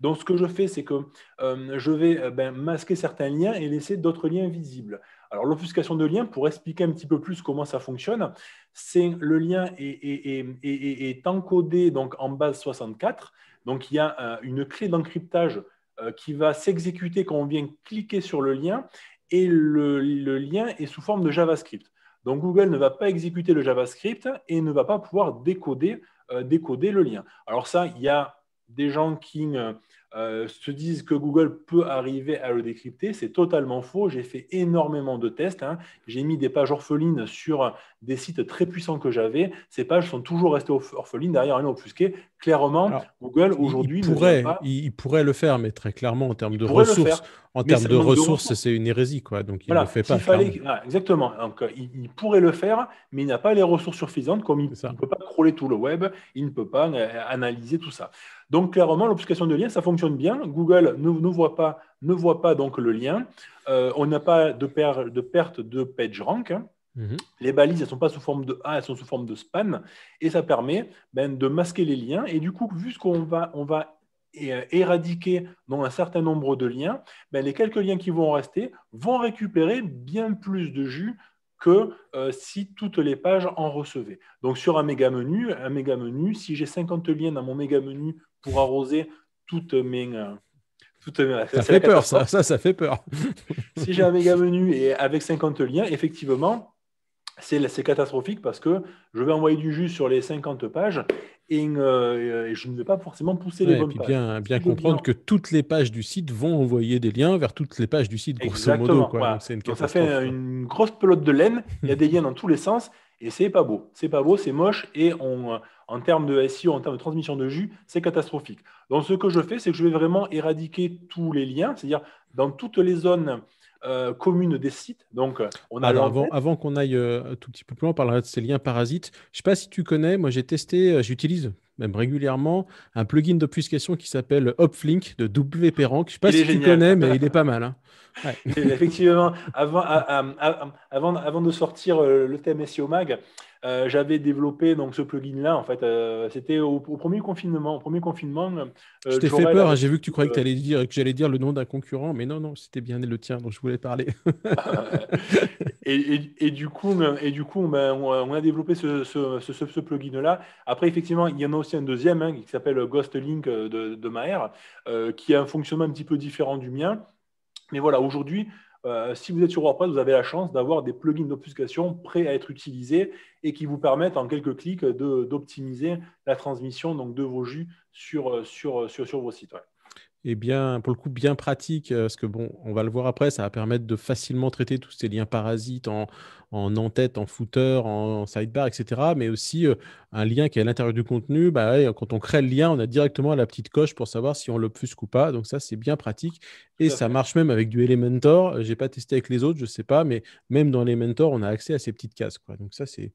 S2: Donc ce que je fais, c'est que euh, je vais euh, ben, masquer certains liens et laisser d'autres liens visibles. Alors l'obfuscation de lien, pour expliquer un petit peu plus comment ça fonctionne, c'est le lien est, encodé donc, en base 64. Donc il y a euh, une clé d'encryptage euh, qui va s'exécuter quand on vient cliquer sur le lien et le, lien est sous forme de JavaScript. Donc Google ne va pas exécuter le JavaScript et ne va pas pouvoir décoder, euh, le lien. Alors ça, il y a des gens qui... Euh, se disent que Google peut arriver à le décrypter. C'est totalement faux. J'ai fait énormément de tests. Hein. J'ai mis des pages orphelines sur des sites très puissants que j'avais. Ces pages sont toujours restées orphelines, derrière rien obfusqué. Clairement, Google aujourd'hui. Il, pourrait,
S1: il, pourrait le faire, mais très clairement, en termes de ressources, en termes de ressources, c'est une hérésie, quoi. Donc il ne le fait pas.
S2: exactement. Donc, euh, il, pourrait le faire, mais il n'a pas les ressources suffisantes, comme il ne peut pas crawler tout le web, il ne peut pas euh, analyser tout ça. Donc clairement, l'obfuscation de liens, ça fonctionne bien. Google ne, voit pas, ne voit pas donc le lien. Euh, on n'a pas de, de, perte de page rank. Mhm. Les balises, elles ne sont pas sous forme de A, elles sont sous forme de span, et ça permet ben, de masquer les liens. Et du coup, vu ce qu'on va, on va et euh, éradiquer dans un certain nombre de liens, ben, les quelques liens qui vont rester vont récupérer bien plus de jus que euh, si toutes les pages en recevaient. Donc sur un méga menu, un méga menu, si j'ai 50 liens dans mon méga menu pour arroser toutes mes... Euh, toutes mes ça fait peur, ça, ça, ça fait peur. si j'ai un méga menu et avec 50 liens, effectivement, c'est catastrophique parce que je vais envoyer du jus sur les 50 pages euh, et, je ne vais pas forcément pousser les bonnes et pages. Bien, bien comprendre
S1: que toutes les pages du site vont envoyer des liens vers toutes les pages du site, grosso modo. ça fait euh,
S2: une grosse pelote de laine, il y a des liens dans tous les sens et c'est pas beau. C'est pas beau, c'est moche et euh, en termes de SEO, en termes de transmission de jus, c'est catastrophique. Donc ce que je fais, c'est que je vais vraiment éradiquer tous les liens, c'est-à-dire dans toutes les zones euh, commune des sites. Donc, euh, avant,
S1: qu'on aille euh, un tout petit peu plus loin, on parlera de ces liens parasites. Je ne sais pas si tu connais, moi j'ai testé, j'utilise même régulièrement un plugin d'obfuscation qui s'appelle Opflink de Rank. Je ne sais pas si tu connais, mais il est pas mal. Hein.
S2: Effectivement, avant, avant, de sortir le thème SEO Mag, euh, j'avais développé donc ce plugin-là. En fait, euh, c'était au, premier confinement. Au premier confinement, euh, je t'ai fait peur. Hein, j'ai vu que tu croyais que allais
S1: dire que j'allais dire le nom d'un concurrent, mais non, non, c'était bien le tien dont je voulais parler.
S2: et, du coup, et du coup, ben, on, a développé ce, plugin-là. Après, effectivement, il y en a aussi un deuxième hein, qui s'appelle Ghost Link de Maher, qui a un fonctionnement un petit peu différent du mien. Mais voilà, aujourd'hui, euh, si vous êtes sur WordPress, vous avez la chance d'avoir des plugins d'obfuscation prêts à être utilisés et qui vous permettent en quelques clics d'optimiser la transmission de vos jus sur, vos sites
S1: et bien, pour le coup, bien pratique, euh, parce que bon, on va le voir après, ça va permettre de facilement traiter tous ces liens parasites en, en en-tête, en footer, en, sidebar, etc. Mais aussi euh, un lien qui est à l'intérieur du contenu. Bah, quand on crée le lien, on a directement la petite coche pour savoir si on l'obfusque ou pas. Donc ça, c'est bien pratique. Et ça marche même avec du Elementor. J'ai pas testé avec les autres, je sais pas, mais même dans Elementor, on a accès à ces petites cases. Donc ça, c'est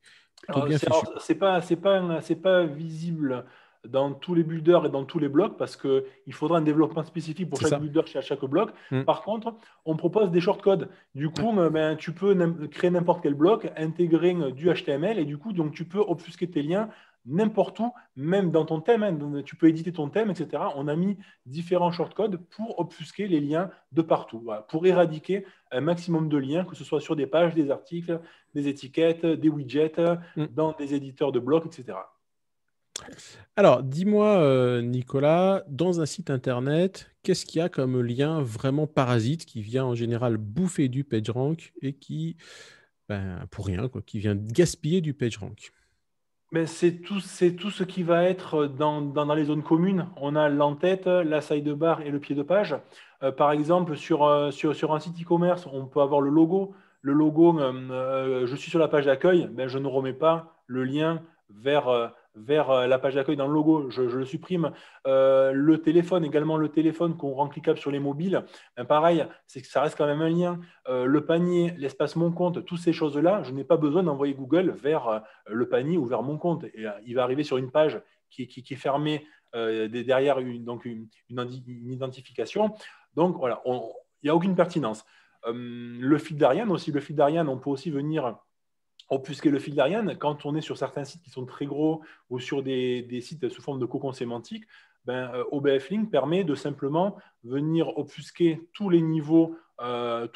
S1: bien
S2: C'est pas, c'est pas, pas visible dans tous les builders et dans tous les blocs parce qu'il faudra un développement spécifique pour chaque builder chez chaque bloc. Mm. Par contre, on propose des shortcodes. Du coup, mm. ben, tu peux créer n'importe quel bloc, intégrer euh, du HTML et du coup, donc, tu peux obfusquer tes liens n'importe où, même dans ton thème. Hein. tu peux éditer ton thème, etc. On a mis différents shortcodes pour obfusquer les liens de partout, pour éradiquer un maximum de liens, que ce soit sur des pages, des articles, des étiquettes, des widgets, mm. dans des éditeurs de blocs, etc.
S1: Alors, dis-moi, euh, Nicolas, dans un site internet, qu'est-ce qu'il y a comme lien vraiment parasite qui vient en général bouffer du PageRank et qui, ben, pour rien, quoi, qui vient gaspiller du PageRank
S2: ben, c'est tout, tout, ce qui va être dans, les zones communes. On a l'entête, la de barre et le pied de page. Euh, par exemple, euh, sur, sur, un site e-commerce, on peut avoir le logo. Le logo, je suis sur la page d'accueil, mais ben, je ne remets pas le lien vers, vers euh, la page d'accueil dans le logo, je, le supprime. Euh, le téléphone, également le téléphone qu'on rend cliquable sur les mobiles, ben, pareil, c'est que ça reste quand même un lien. Euh, le panier, l'espace mon compte, toutes ces choses-là, je n'ai pas besoin d'envoyer Google vers le panier ou vers mon compte. Et, il va arriver sur une page qui, est fermée derrière une, donc une, identification. Donc voilà, il n'y a aucune pertinence. le fil d'Ariane aussi, le fil d'Ariane, on peut aussi venir obfusquer le fil d'Ariane, quand on est sur certains sites qui sont très gros ou sur des, sites sous forme de cocon sémantique, ben, euh, OBF Link permet de simplement venir obfusquer tous les niveaux, euh,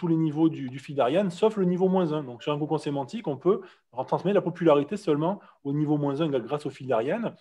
S2: du, fil d'Ariane, sauf le niveau moins 1. Donc sur un cocon sémantique, on peut transmettre la popularité seulement au niveau moins 1 grâce au fil d'Ariane.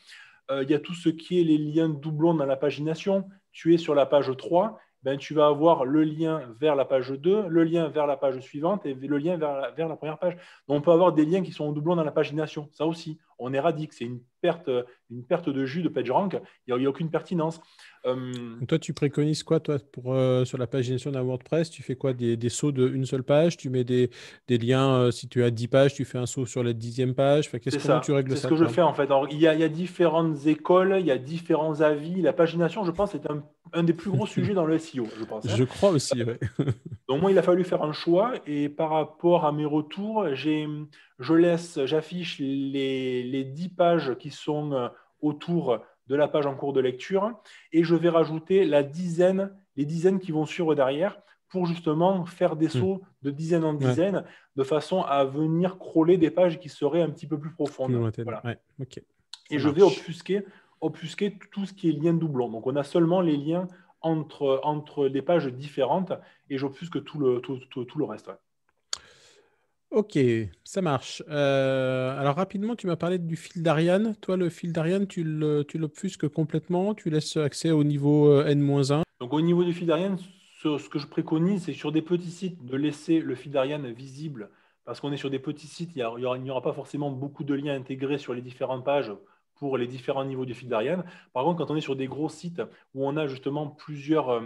S2: Euh, il y a tout ce qui est les liens doublons dans la pagination. Tu es sur la page 3 ben, tu vas avoir le lien vers la page 2, le lien vers la page suivante et le lien vers la, première page. on peut avoir des liens qui sont en doublon dans la pagination. Ça aussi, on éradique. C'est une perte, une perte de jus de PageRank. Il n'y a, aucune pertinence. Euh,
S1: toi, tu préconises quoi, toi, pour, euh, sur la pagination d'un WordPress Tu fais quoi des, sauts de une seule page Tu mets des, liens, euh, si tu as 10 pages, tu fais un saut sur la dixième page qu'est-ce, que tu règles ça C'est ce que je fais,
S2: en fait. il, y a, différentes écoles, il y a différents avis. La pagination, je pense, est un, des plus gros sujets dans le SEO, je pense. Hein. Je
S1: crois aussi, ouais.
S2: Donc, moi, il a fallu faire un choix. Et par rapport à mes retours, j'ai, je laisse, j'affiche les, les 10 pages qui sont euh, autour de la page en cours de lecture. Et je vais rajouter la dizaine, les dizaines qui vont suivre derrière pour justement faire des hmm. sauts de dizaines en dizaines de façon à venir crawler des pages qui seraient un petit peu plus profondes. Et je vais obfusquer, opusquer tout ce qui est lien doublon. Donc on a seulement les liens entre, entre des pages différentes et j'obfusque tout le, tout, le reste.
S1: Ok, ça marche. Euh, alors rapidement, tu m'as parlé du fil d'Ariane. Toi, le fil d'Ariane, tu l'obfusques complètement, tu laisses accès au niveau euh, N-1.
S2: Donc au niveau du fil d'Ariane, ce, que je préconise, c'est sur des petits sites de laisser le fil d'Ariane visible, parce qu'on est sur des petits sites, il n'y aura, pas forcément beaucoup de liens intégrés sur les différentes pages pour les différents niveaux du fil d'Ariane. Par contre, quand on est sur des gros sites où on a justement plusieurs, euh,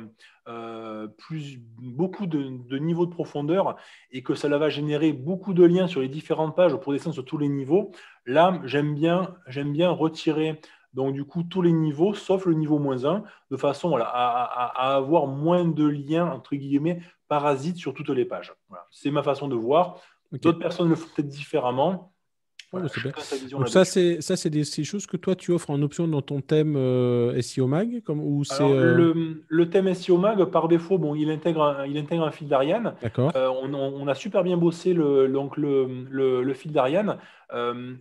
S2: euh, plus, beaucoup de, niveaux de profondeur et que cela va générer beaucoup de liens sur les différentes pages pour descendre sur tous les niveaux, là, j'aime bien, j'aime bien retirer donc du coup tous les niveaux, sauf le niveau moins 1, de façon à, avoir moins de liens, entre guillemets, parasites sur toutes les pages. C'est ma façon de voir. D'autres personnes le font peut-être différemment.
S1: Donc ça, c'est ça, c'est des, choses que toi tu offres en option dans ton thème euh, SEO Mag, comme ou c'est euh,
S2: le, thème SEO Mag par défaut, bon, il intègre un, il intègre un fil d'Ariane. Euh, on, a super bien bossé le donc le, le, fil d'Ariane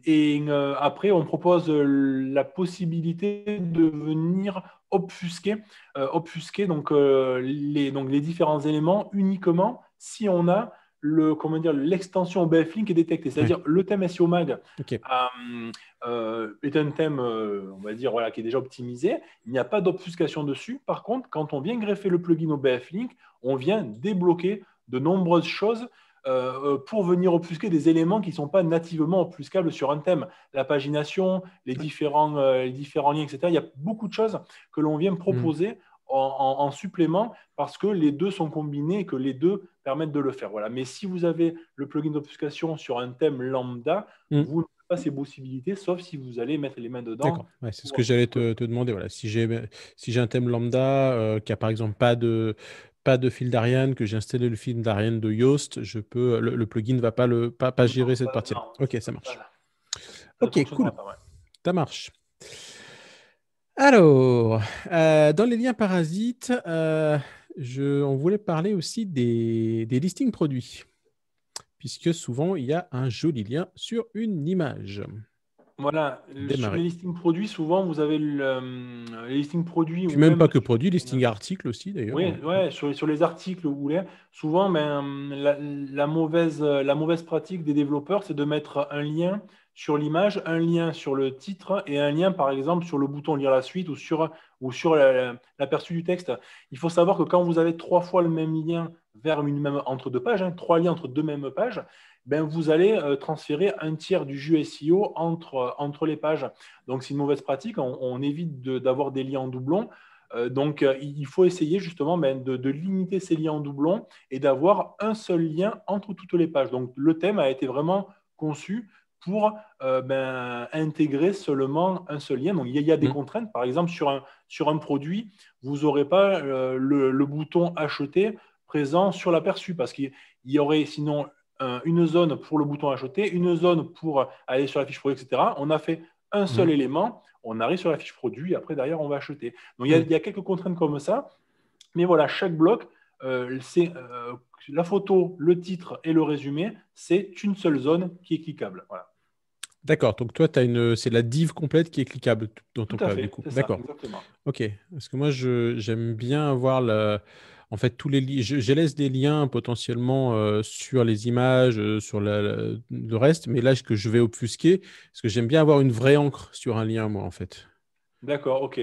S2: et après on propose la possibilité de venir obfusquer donc les donc les différents éléments uniquement si on a le comment dire l'extension BFLink est détectée, c'est-à-dire le thème SEO Mag euh, euh, est un thème, euh, on va dire voilà, qui est déjà optimisé. Il n'y a pas d'obfuscation dessus. Par contre, quand on vient greffer le plugin au BFLink, on vient débloquer de nombreuses choses pour venir obfusquer des éléments qui ne sont pas nativement obfuscables sur un thème. La pagination, les différents, les différents liens, etc. Il y a beaucoup de choses que l'on vient hmm. proposer en, supplément parce que les deux sont combinés et que les deux permettent de le faire. Voilà. Mais si vous avez le plugin d'obfuscation sur un thème lambda, mm. vous n'avez pas ces possibilités, sauf si vous allez mettre les mains dedans. Ouais, c'est ce que
S1: j'allais te, demander. Voilà. Si j'ai si un thème lambda euh, qui a par exemple pas de pas de fil d'Ariane, que j'ai installé le fil d'Ariane de Yoast, je peux le, plugin ne va pas le gérer cette partie. -là. ok, ça marche. Ok, cool. Ça marche. Alors, euh, dans les liens parasites, euh, je, on voulait parler aussi des, listings produits, puisque souvent il y a un joli lien sur une image.
S2: Voilà, sur les listings produits, souvent vous avez le, euh, les listings produits. même, pas
S1: que produits, listings articles aussi d'ailleurs.
S2: Oui, sur, les articles ou Souvent, ben, mauvaise, la mauvaise pratique des développeurs, c'est de mettre un lien sur l'image, un lien sur le titre et un lien, par exemple, sur le bouton lire la suite ou sur, l'aperçu du texte. Il faut savoir que quand vous avez trois fois le même lien vers une même, entre deux pages, hein, trois liens entre deux mêmes pages, ben vous allez euh, transférer un tiers du jeu SEO euh, entre, les pages. Donc, c'est une mauvaise pratique. On, évite d'avoir des liens en doublon. Euh, donc, il faut essayer justement ben, de, de, limiter ces liens en doublon et d'avoir un seul lien entre toutes les pages. Donc, le thème a été vraiment conçu pour euh, ben, intégrer seulement un seul lien. Donc, il y a, des mmh. contraintes. Par exemple, sur un, sur un produit, vous n'aurez pas euh, le, bouton acheter présent sur l'aperçu parce qu'il y aurait sinon une zone pour le bouton acheter, une zone pour aller sur la fiche produit, etc. On a fait un seul mmh. élément, on arrive sur la fiche produit, après, derrière, on va acheter. Donc, mmh. il y, a, quelques contraintes comme ça. Mais voilà, chaque bloc, euh, c'est la photo, le titre et le résumé, c'est une seule zone qui est cliquable. Voilà.
S1: D'accord, donc toi, as une... c'est la div complète qui est cliquable dans ton cas du coup. D'accord. Ok, parce que moi, j'aime bien avoir En fait, tous les liens. je, laisse des liens potentiellement euh, sur les images, euh, sur la, le reste, mais là, ce que je vais obfusquer, parce que j'aime bien avoir une vraie encre sur un lien, moi, en
S2: fait. D'accord, ok.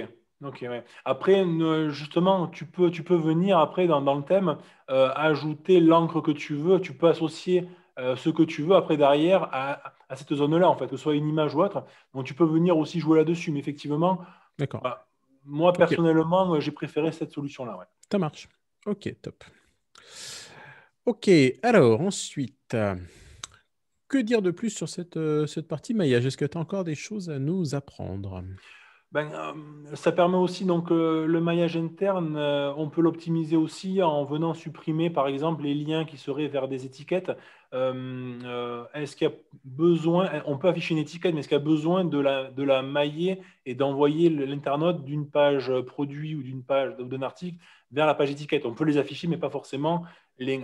S2: Après, justement, tu peux, tu peux venir après dans, le thème euh, ajouter l'encre que tu veux. Tu peux associer ce que tu veux après derrière à, à cette zone-là, en fait, que ce soit une image ou autre. Donc tu peux venir aussi jouer là-dessus, mais effectivement, bah, moi personnellement, euh, j'ai préféré cette solution-là. Ça marche.
S1: Ok, top. Ok, alors ensuite, euh, que dire de plus sur cette, euh, partie maillage Est-ce que tu as encore des choses à nous apprendre
S2: ben, euh, ça permet aussi, donc, euh, le maillage interne, euh, on peut l'optimiser aussi en venant supprimer, par exemple, les liens qui seraient vers des étiquettes. est-ce qu'il y a besoin, on peut afficher une étiquette, mais est-ce qu'il y a besoin de la, de mailler et d'envoyer l'internaute d'une page produit ou d'une page d'un article vers la page étiquette On peut les afficher, mais pas forcément les,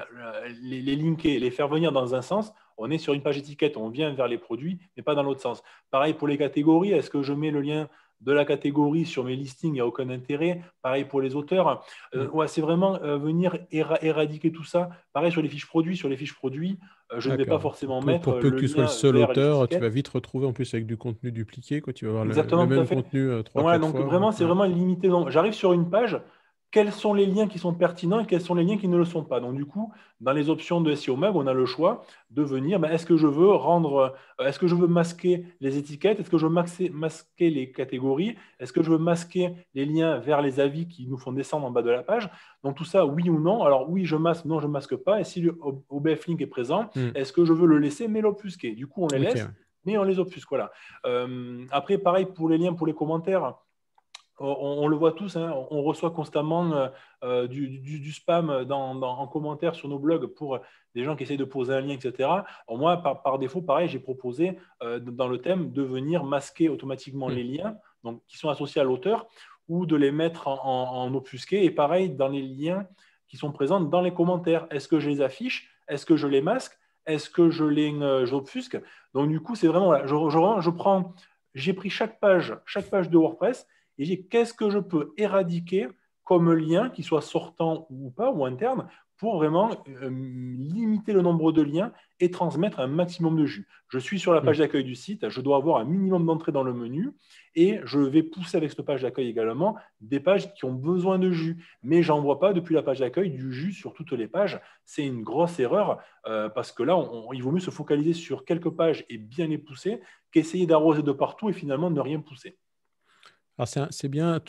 S2: les, les linker, les faire venir dans un sens on est sur une page étiquette, on vient vers les produits, mais pas dans l'autre sens. Pareil pour les catégories, est-ce que je mets le lien de la catégorie sur mes listings, il n'y a aucun intérêt. Pareil pour les auteurs. Euh, mm. ouais, c'est vraiment euh, venir éradiquer tout ça. Pareil sur les fiches produits. Sur les fiches produits, euh, je ne vais pas forcément mettre. Pour peu que tu sois le seul auteur, tu vas
S1: vite retrouver en plus avec du contenu dupliqué. Quoi. Tu vas avoir le, même contenu trois, donc vraiment, c'est vraiment
S2: limité. J'arrive sur une page, quels sont les liens qui sont pertinents et quels sont les liens qui ne le sont pas. Donc du coup, dans les options de SEO on a le choix de venir, Mais est-ce que je veux rendre, euh, est-ce que je veux masquer les étiquettes, est-ce que je veux masquer les catégories, est-ce que je veux masquer les liens vers les avis qui nous font descendre en bas de la page. Donc tout ça, oui ou non. Alors oui, je masque, non, je masque pas. Et si le OBF link est présent, hmm. est-ce que je veux le laisser mais l'obfusquer Du coup, on les laisse, mais on les obfusque. Euh, après, pareil pour les liens, pour les commentaires on, le voit tous, hein. on, reçoit constamment euh, euh, du, spam en commentaire sur nos blogs pour des gens qui essayent de poser un lien, etc. moi, par, défaut, pareil, j'ai proposé euh, dans le thème de venir masquer automatiquement mm. les liens qui sont associés à l'auteur ou de les mettre en, en, Et pareil, dans les liens qui sont présents dans les commentaires, est-ce que je les affiche Est-ce que je les masque Est-ce que je les j'obfusque Donc, du coup, c'est vraiment prends, j'ai pris chaque page, chaque page de WordPress et j'ai qu'est-ce que je peux éradiquer comme lien, qu'il soit sortant ou pas, ou interne, pour vraiment euh, limiter le nombre de liens et transmettre un maximum de jus. Je suis sur la page mm. d'accueil du site, je dois avoir un minimum d'entrées dans le menu et je vais pousser avec cette page d'accueil également des pages qui ont besoin de jus. Mais je vois pas depuis la page d'accueil du jus sur toutes les pages. C'est une grosse erreur euh, parce que là, il vaut mieux se focaliser sur quelques pages et bien les pousser qu'essayer d'arroser de partout et finalement ne rien pousser.
S1: Alors c'est bien,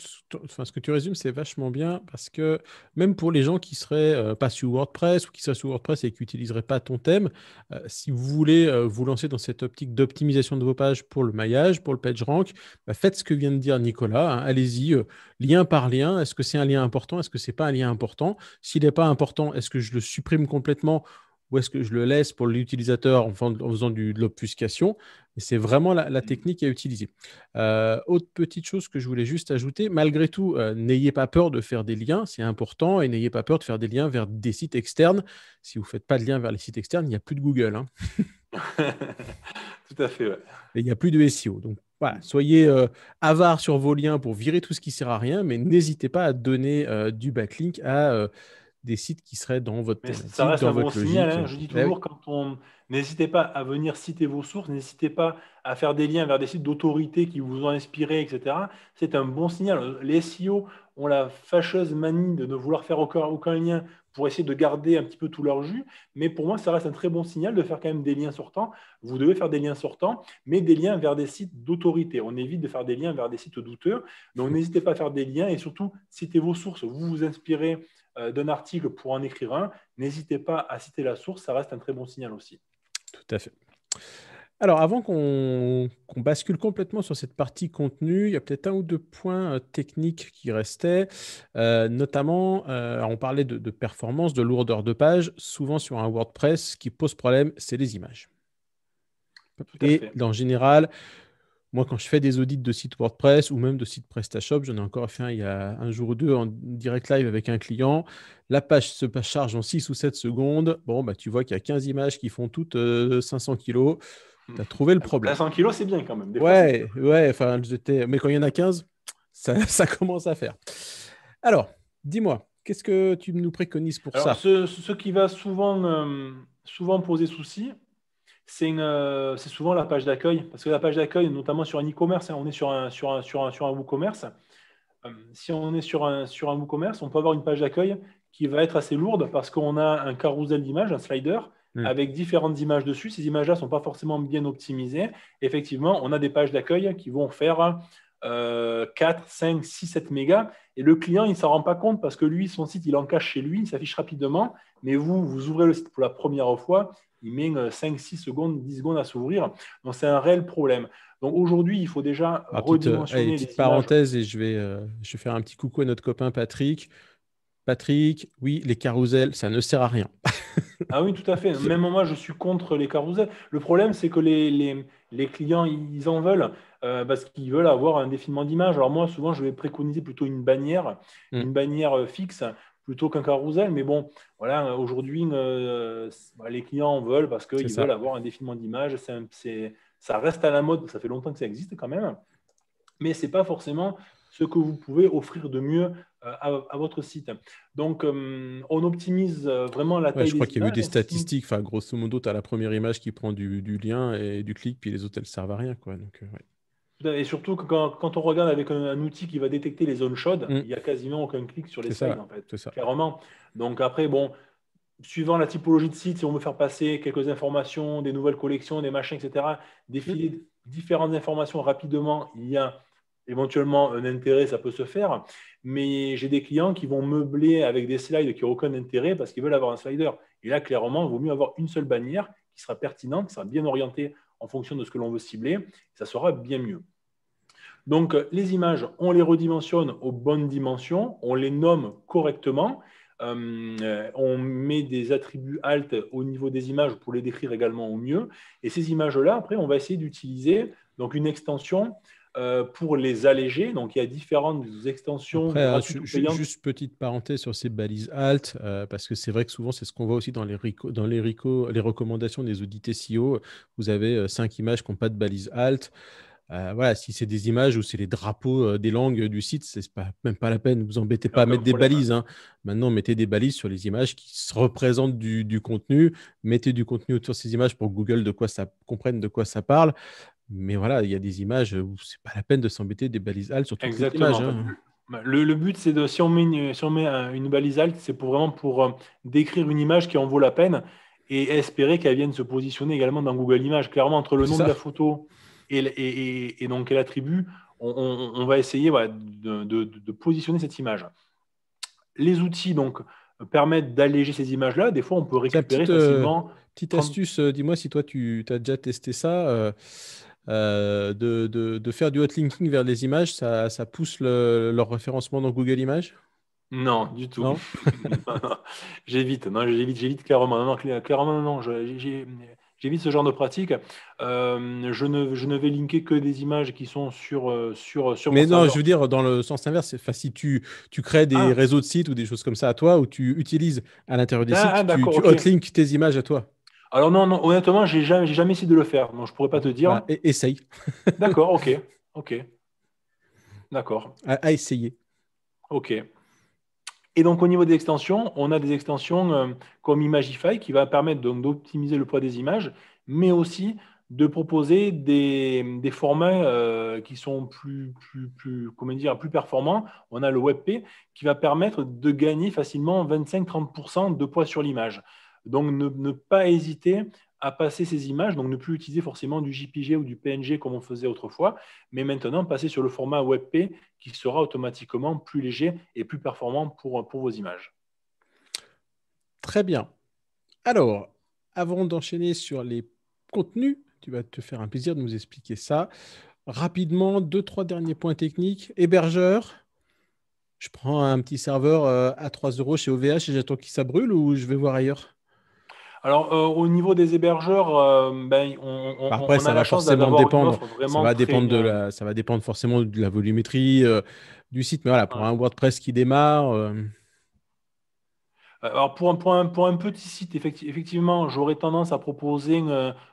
S1: enfin, ce que tu résumes, c'est vachement bien parce que même pour les gens qui ne seraient euh, pas sur WordPress ou qui seraient sur WordPress et qui n'utiliseraient pas ton thème, euh, si vous voulez euh, vous lancer dans cette optique d'optimisation de vos pages pour le maillage, pour le page rank, bah, faites ce que vient de dire Nicolas. Hein. Allez-y, lien par lien. Est-ce que c'est un lien important Est-ce que ce n'est pas un lien important S'il n'est pas important, est-ce que je le supprime complètement ou est-ce que je le laisse pour l'utilisateur en, faisant de l'obfuscation c'est vraiment la, mmh. technique à utiliser. Euh, autre petite chose que je voulais juste ajouter, malgré tout, euh, n'ayez pas peur de faire des liens, c'est important, et n'ayez pas peur de faire des liens vers des sites externes. Si vous ne faites pas de liens vers les sites externes, il n'y a plus de Google. Hein.
S2: tout à fait, ouais.
S1: Et il n'y a plus de SEO. Donc voilà, mmh. soyez euh, avare sur vos liens pour virer tout ce qui ne sert à rien, mais n'hésitez pas à donner du backlink à des sites qui seraient dans votre ça reste un bon Signal, hein. je dis ben toujours,
S2: quand on n'hésitez pas à venir citer vos sources, n'hésitez pas à faire des liens vers des sites d'autorité qui vous ont inspiré, etc. C'est un bon signal. Les SEO ont la fâcheuse manie de ne vouloir faire aucun, aucun lien pour essayer de garder un petit peu tout leur jus. Mais pour moi, ça reste un très bon signal de faire quand même des liens sortants. Vous devez faire des liens sortants, mais des liens vers des sites d'autorité. On évite de faire des liens vers des sites douteux. Donc n'hésitez pas à faire des liens et surtout citez vos sources. Vous vous inspirez euh, d'un article pour en écrire un, n'hésitez pas à citer la source, ça reste un très bon signal aussi.
S1: Tout à fait. Alors, avant qu'on bascule complètement sur cette partie contenu, il y a peut-être un ou deux points euh, techniques qui restaient. Euh, notamment, on parlait de, de, performance, de lourdeur de page. Souvent sur un WordPress, ce qui pose problème, c'est les images. Et en général, moi, quand je fais des audits de sites WordPress ou même de sites PrestaShop, j'en ai encore fait un il y a un jour ou deux en direct live avec un client. La page se charge en 6 ou 7 secondes. Bon, bah, tu vois qu'il y a 15 images qui font toutes 500 euh, kilos. Hmm. Tu as trouvé le ah, problème. 500 kilos,
S2: c'est bien quand même. Des ouais,
S1: ouais enfin, mais quand il y en a 15, ça, commence à faire. Alors, dis-moi, qu'est-ce que tu nous préconises pour ça
S2: ce, qui va souvent, souvent poser souci, euh, c'est souvent la page d'accueil. Parce que la page d'accueil, notamment sur un e-commerce, hein, on est sur un, sur un, sur un, WooCommerce. Euh, si on est sur un, sur un WooCommerce, on peut avoir une page d'accueil qui va être assez lourde parce qu'on a un carrousel d'images, un slider, avec différentes images dessus. Ces images-là ne sont pas forcément bien optimisées. Effectivement, on a des pages d'accueil qui vont faire 4, 5, 6, 7 mégas. Et le client, il ne s'en rend pas compte parce que lui, son site, il en cache chez lui, il s'affiche rapidement. Mais vous, vous ouvrez le site pour la première fois il met 5, euh, 6 secondes, 10 secondes à s'ouvrir. Donc, c'est un réel problème. Donc, aujourd'hui, il faut déjà ah, euh, redimensionner. Petite, Une petite parenthèse,
S1: et je vais, euh, je vais faire un petit coucou à notre copain Patrick. Patrick, oui, les carousels, ça ne sert à rien.
S2: ah oui, tout à fait. Même moi, je suis contre les carousels. Le problème, c'est que les, les, les, clients, ils en veulent parce qu'ils veulent avoir un défilement d'image. Alors moi, souvent, je vais préconiser plutôt une bannière, hmm. une bannière fixe plutôt qu'un carrousel. Mais bon, voilà, aujourd'hui, euh, bah, les clients en veulent parce qu'ils veulent avoir un défilement d'image. Ça reste à la mode, ça fait longtemps que ça existe quand même. Mais ce n'est pas forcément ce que vous pouvez offrir de mieux euh, à, votre site. Donc, euh, on optimise vraiment la taille. je crois qu'il y a eu des statistiques.
S1: Enfin, grosso modo, tu as la première image qui prend du, lien et du clic, puis les autres, elles servent à rien. Quoi. Donc,
S2: et surtout quand, on regarde avec un, outil qui va détecter les zones chaudes, mm. il n'y a quasiment aucun clic sur les slides, en fait, clairement. Donc après, bon, suivant la typologie de site, si on veut faire passer quelques informations, des nouvelles collections, des machins, etc., défiler mm. différentes informations rapidement, il y a éventuellement un intérêt, ça peut se faire. Mais j'ai des clients qui vont meubler avec des slides qui n'ont aucun intérêt parce qu'ils veulent avoir un slider. Et là, clairement, il vaut mieux avoir une seule bannière qui sera pertinente, qui sera bien orientée en fonction de ce que l'on veut cibler, ça sera bien mieux. Donc les images, on les redimensionne aux bonnes dimensions, on les nomme correctement, euh, on met des attributs alt au niveau des images pour les décrire également au mieux. Et ces images-là, après, on va essayer d'utiliser donc une extension euh, pour les alléger. Donc, il y a différentes extensions. Hein, juste
S1: petite parenthèse sur ces balises alt, euh, parce que c'est vrai que souvent, c'est ce qu'on voit aussi dans les, dans les, les recommandations des audits SEO. Vous avez euh, cinq images qui n'ont pas de balise alt. voilà, si c'est des images ou c'est les drapeaux des langues du site, c'est pas même pas la peine. Vous embêtez pas à mettre des balises. Hein. Hein. Maintenant, mettez des balises sur les images qui se représentent du, du, contenu. Mettez du contenu autour de ces images pour Google de quoi ça comprenne de quoi ça parle. Mais voilà, il y a des images où c'est pas la peine de s'embêter des balises
S2: alt, toutes Exactement. Images, hein. Le, le, but, c'est de si on met une, balise alt, c'est pour vraiment pour euh, décrire une image qui en vaut la peine et espérer qu'elle vienne se positionner également dans Google Images. Clairement, entre le nom de la photo et, donc l'attribut, on, on, va essayer de, positionner cette image. Les outils donc permettent d'alléger ces images-là. Des fois, on peut récupérer euh, facilement. petite
S1: astuce, euh, dis-moi si toi tu as déjà testé ça. Euh, de, de, de, faire du hotlinking vers les images, ça, ça pousse leur référencement dans Google Images Non, du tout.
S2: J'évite, non, j'évite, j'évite clairement. Non, clairement, j'évite ce genre de pratique. Euh, je, ne, je ne vais linker que des images qui sont sur, euh, sur, sur Mais non, je veux
S1: dire, dans le sens inverse, si tu, tu crées des ah. réseaux de sites ou des choses comme ça à toi, ou tu utilises à l'intérieur des ah, sites, ah, tu, hotlinks tes images à toi.
S2: Alors non, honnêtement, j'ai jamais, jamais essayé de le faire, donc je pourrais pas te dire. Bah, e-, essaye. D'accord, ok, ok. D'accord. À, essayer. Ok. Et donc au niveau des extensions, on a des extensions euh, comme Imagify qui va permettre d'optimiser le poids des images, mais aussi de proposer des, formats euh, qui sont plus, plus, plus, plus performants. On a le WebP qui va permettre de gagner facilement 25-30% de poids sur l'image. Donc ne, pas hésiter à passer ces images, donc ne plus utiliser forcément du JPG ou du PNG comme on faisait autrefois, mais maintenant passer sur le format WebP qui sera automatiquement plus léger et plus performant pour, vos images.
S1: Très bien. Alors, avant d'enchaîner sur les contenus, tu vas te faire un plaisir de nous expliquer ça. Rapidement, deux, trois derniers points techniques. Hébergeur, je prends un petit serveur euh, à 3 euros chez OVH et j'attends qu'il ça brûle ou je vais voir ailleurs
S2: alors, euh, au niveau des hébergeurs, euh, ben, on, Après, ça va chance forcément dépendre. Ça va dépendre,
S1: de ça va dépendre forcément de la volumétrie euh, du site. Mais voilà, pour un WordPress qui démarre.
S2: Alors, pour un, pour, un, pour un, petit site, effectivement, j'aurais tendance à proposer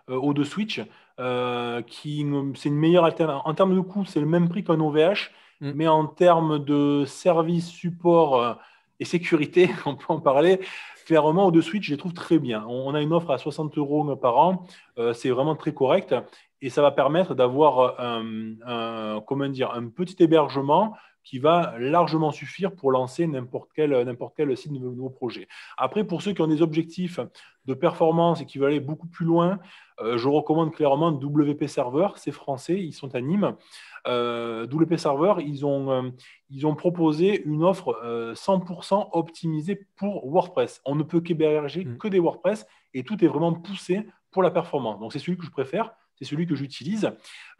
S2: O2 Switch, qui hum, c'est une meilleure alternative. En termes de coût, c'est le même prix qu'un OVH, mm. mais en termes de service, support et sécurité, on peut en parler clairement, au-dessus, je les trouve très bien. On, a une offre à 60 euros par an, euh, c'est vraiment très correct et ça va permettre d'avoir euh, un, comment dire, un petit hébergement qui va largement suffire pour lancer n'importe quel, n'importe quel site de nouveau projet. Après, pour ceux qui ont des objectifs de performance et qui veulent aller beaucoup plus loin, euh, je recommande clairement WP Server. C'est français, ils sont à Nîmes. Euh, WP Server, ils ont, ils ont proposé une offre 100% optimisée pour WordPress. On ne peut qu'héberger mmh. que des WordPress et tout est vraiment poussé pour la performance. Donc, c'est celui que je préfère c'est celui que j'utilise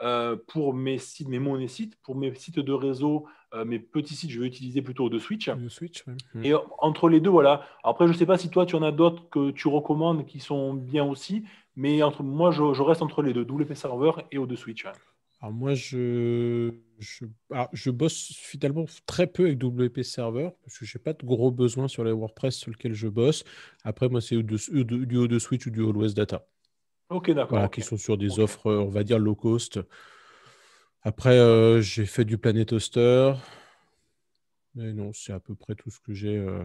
S2: euh, pour mes sites, mes monnaies sites, pour mes sites de réseau, euh, mes petits sites, je vais utiliser plutôt de Switch. Switch Et entre les deux, voilà. Après, je ne sais pas si toi, tu en as d'autres que tu recommandes qui sont bien aussi, mais entre, moi, je, reste entre les deux, WP Server et O2 Switch.
S1: Alors moi, je, je, bosse finalement très peu avec WP Server parce que je n'ai pas de gros besoins sur les WordPress sur lesquels je bosse. Après, moi, c'est du, O2 Switch ou du West Data. Ok, d'accord. Qui sont sur des offres, euh, on va dire, low cost. Après, euh, j'ai fait du Planet Mais non, c'est à peu près tout ce que j'ai. Euh,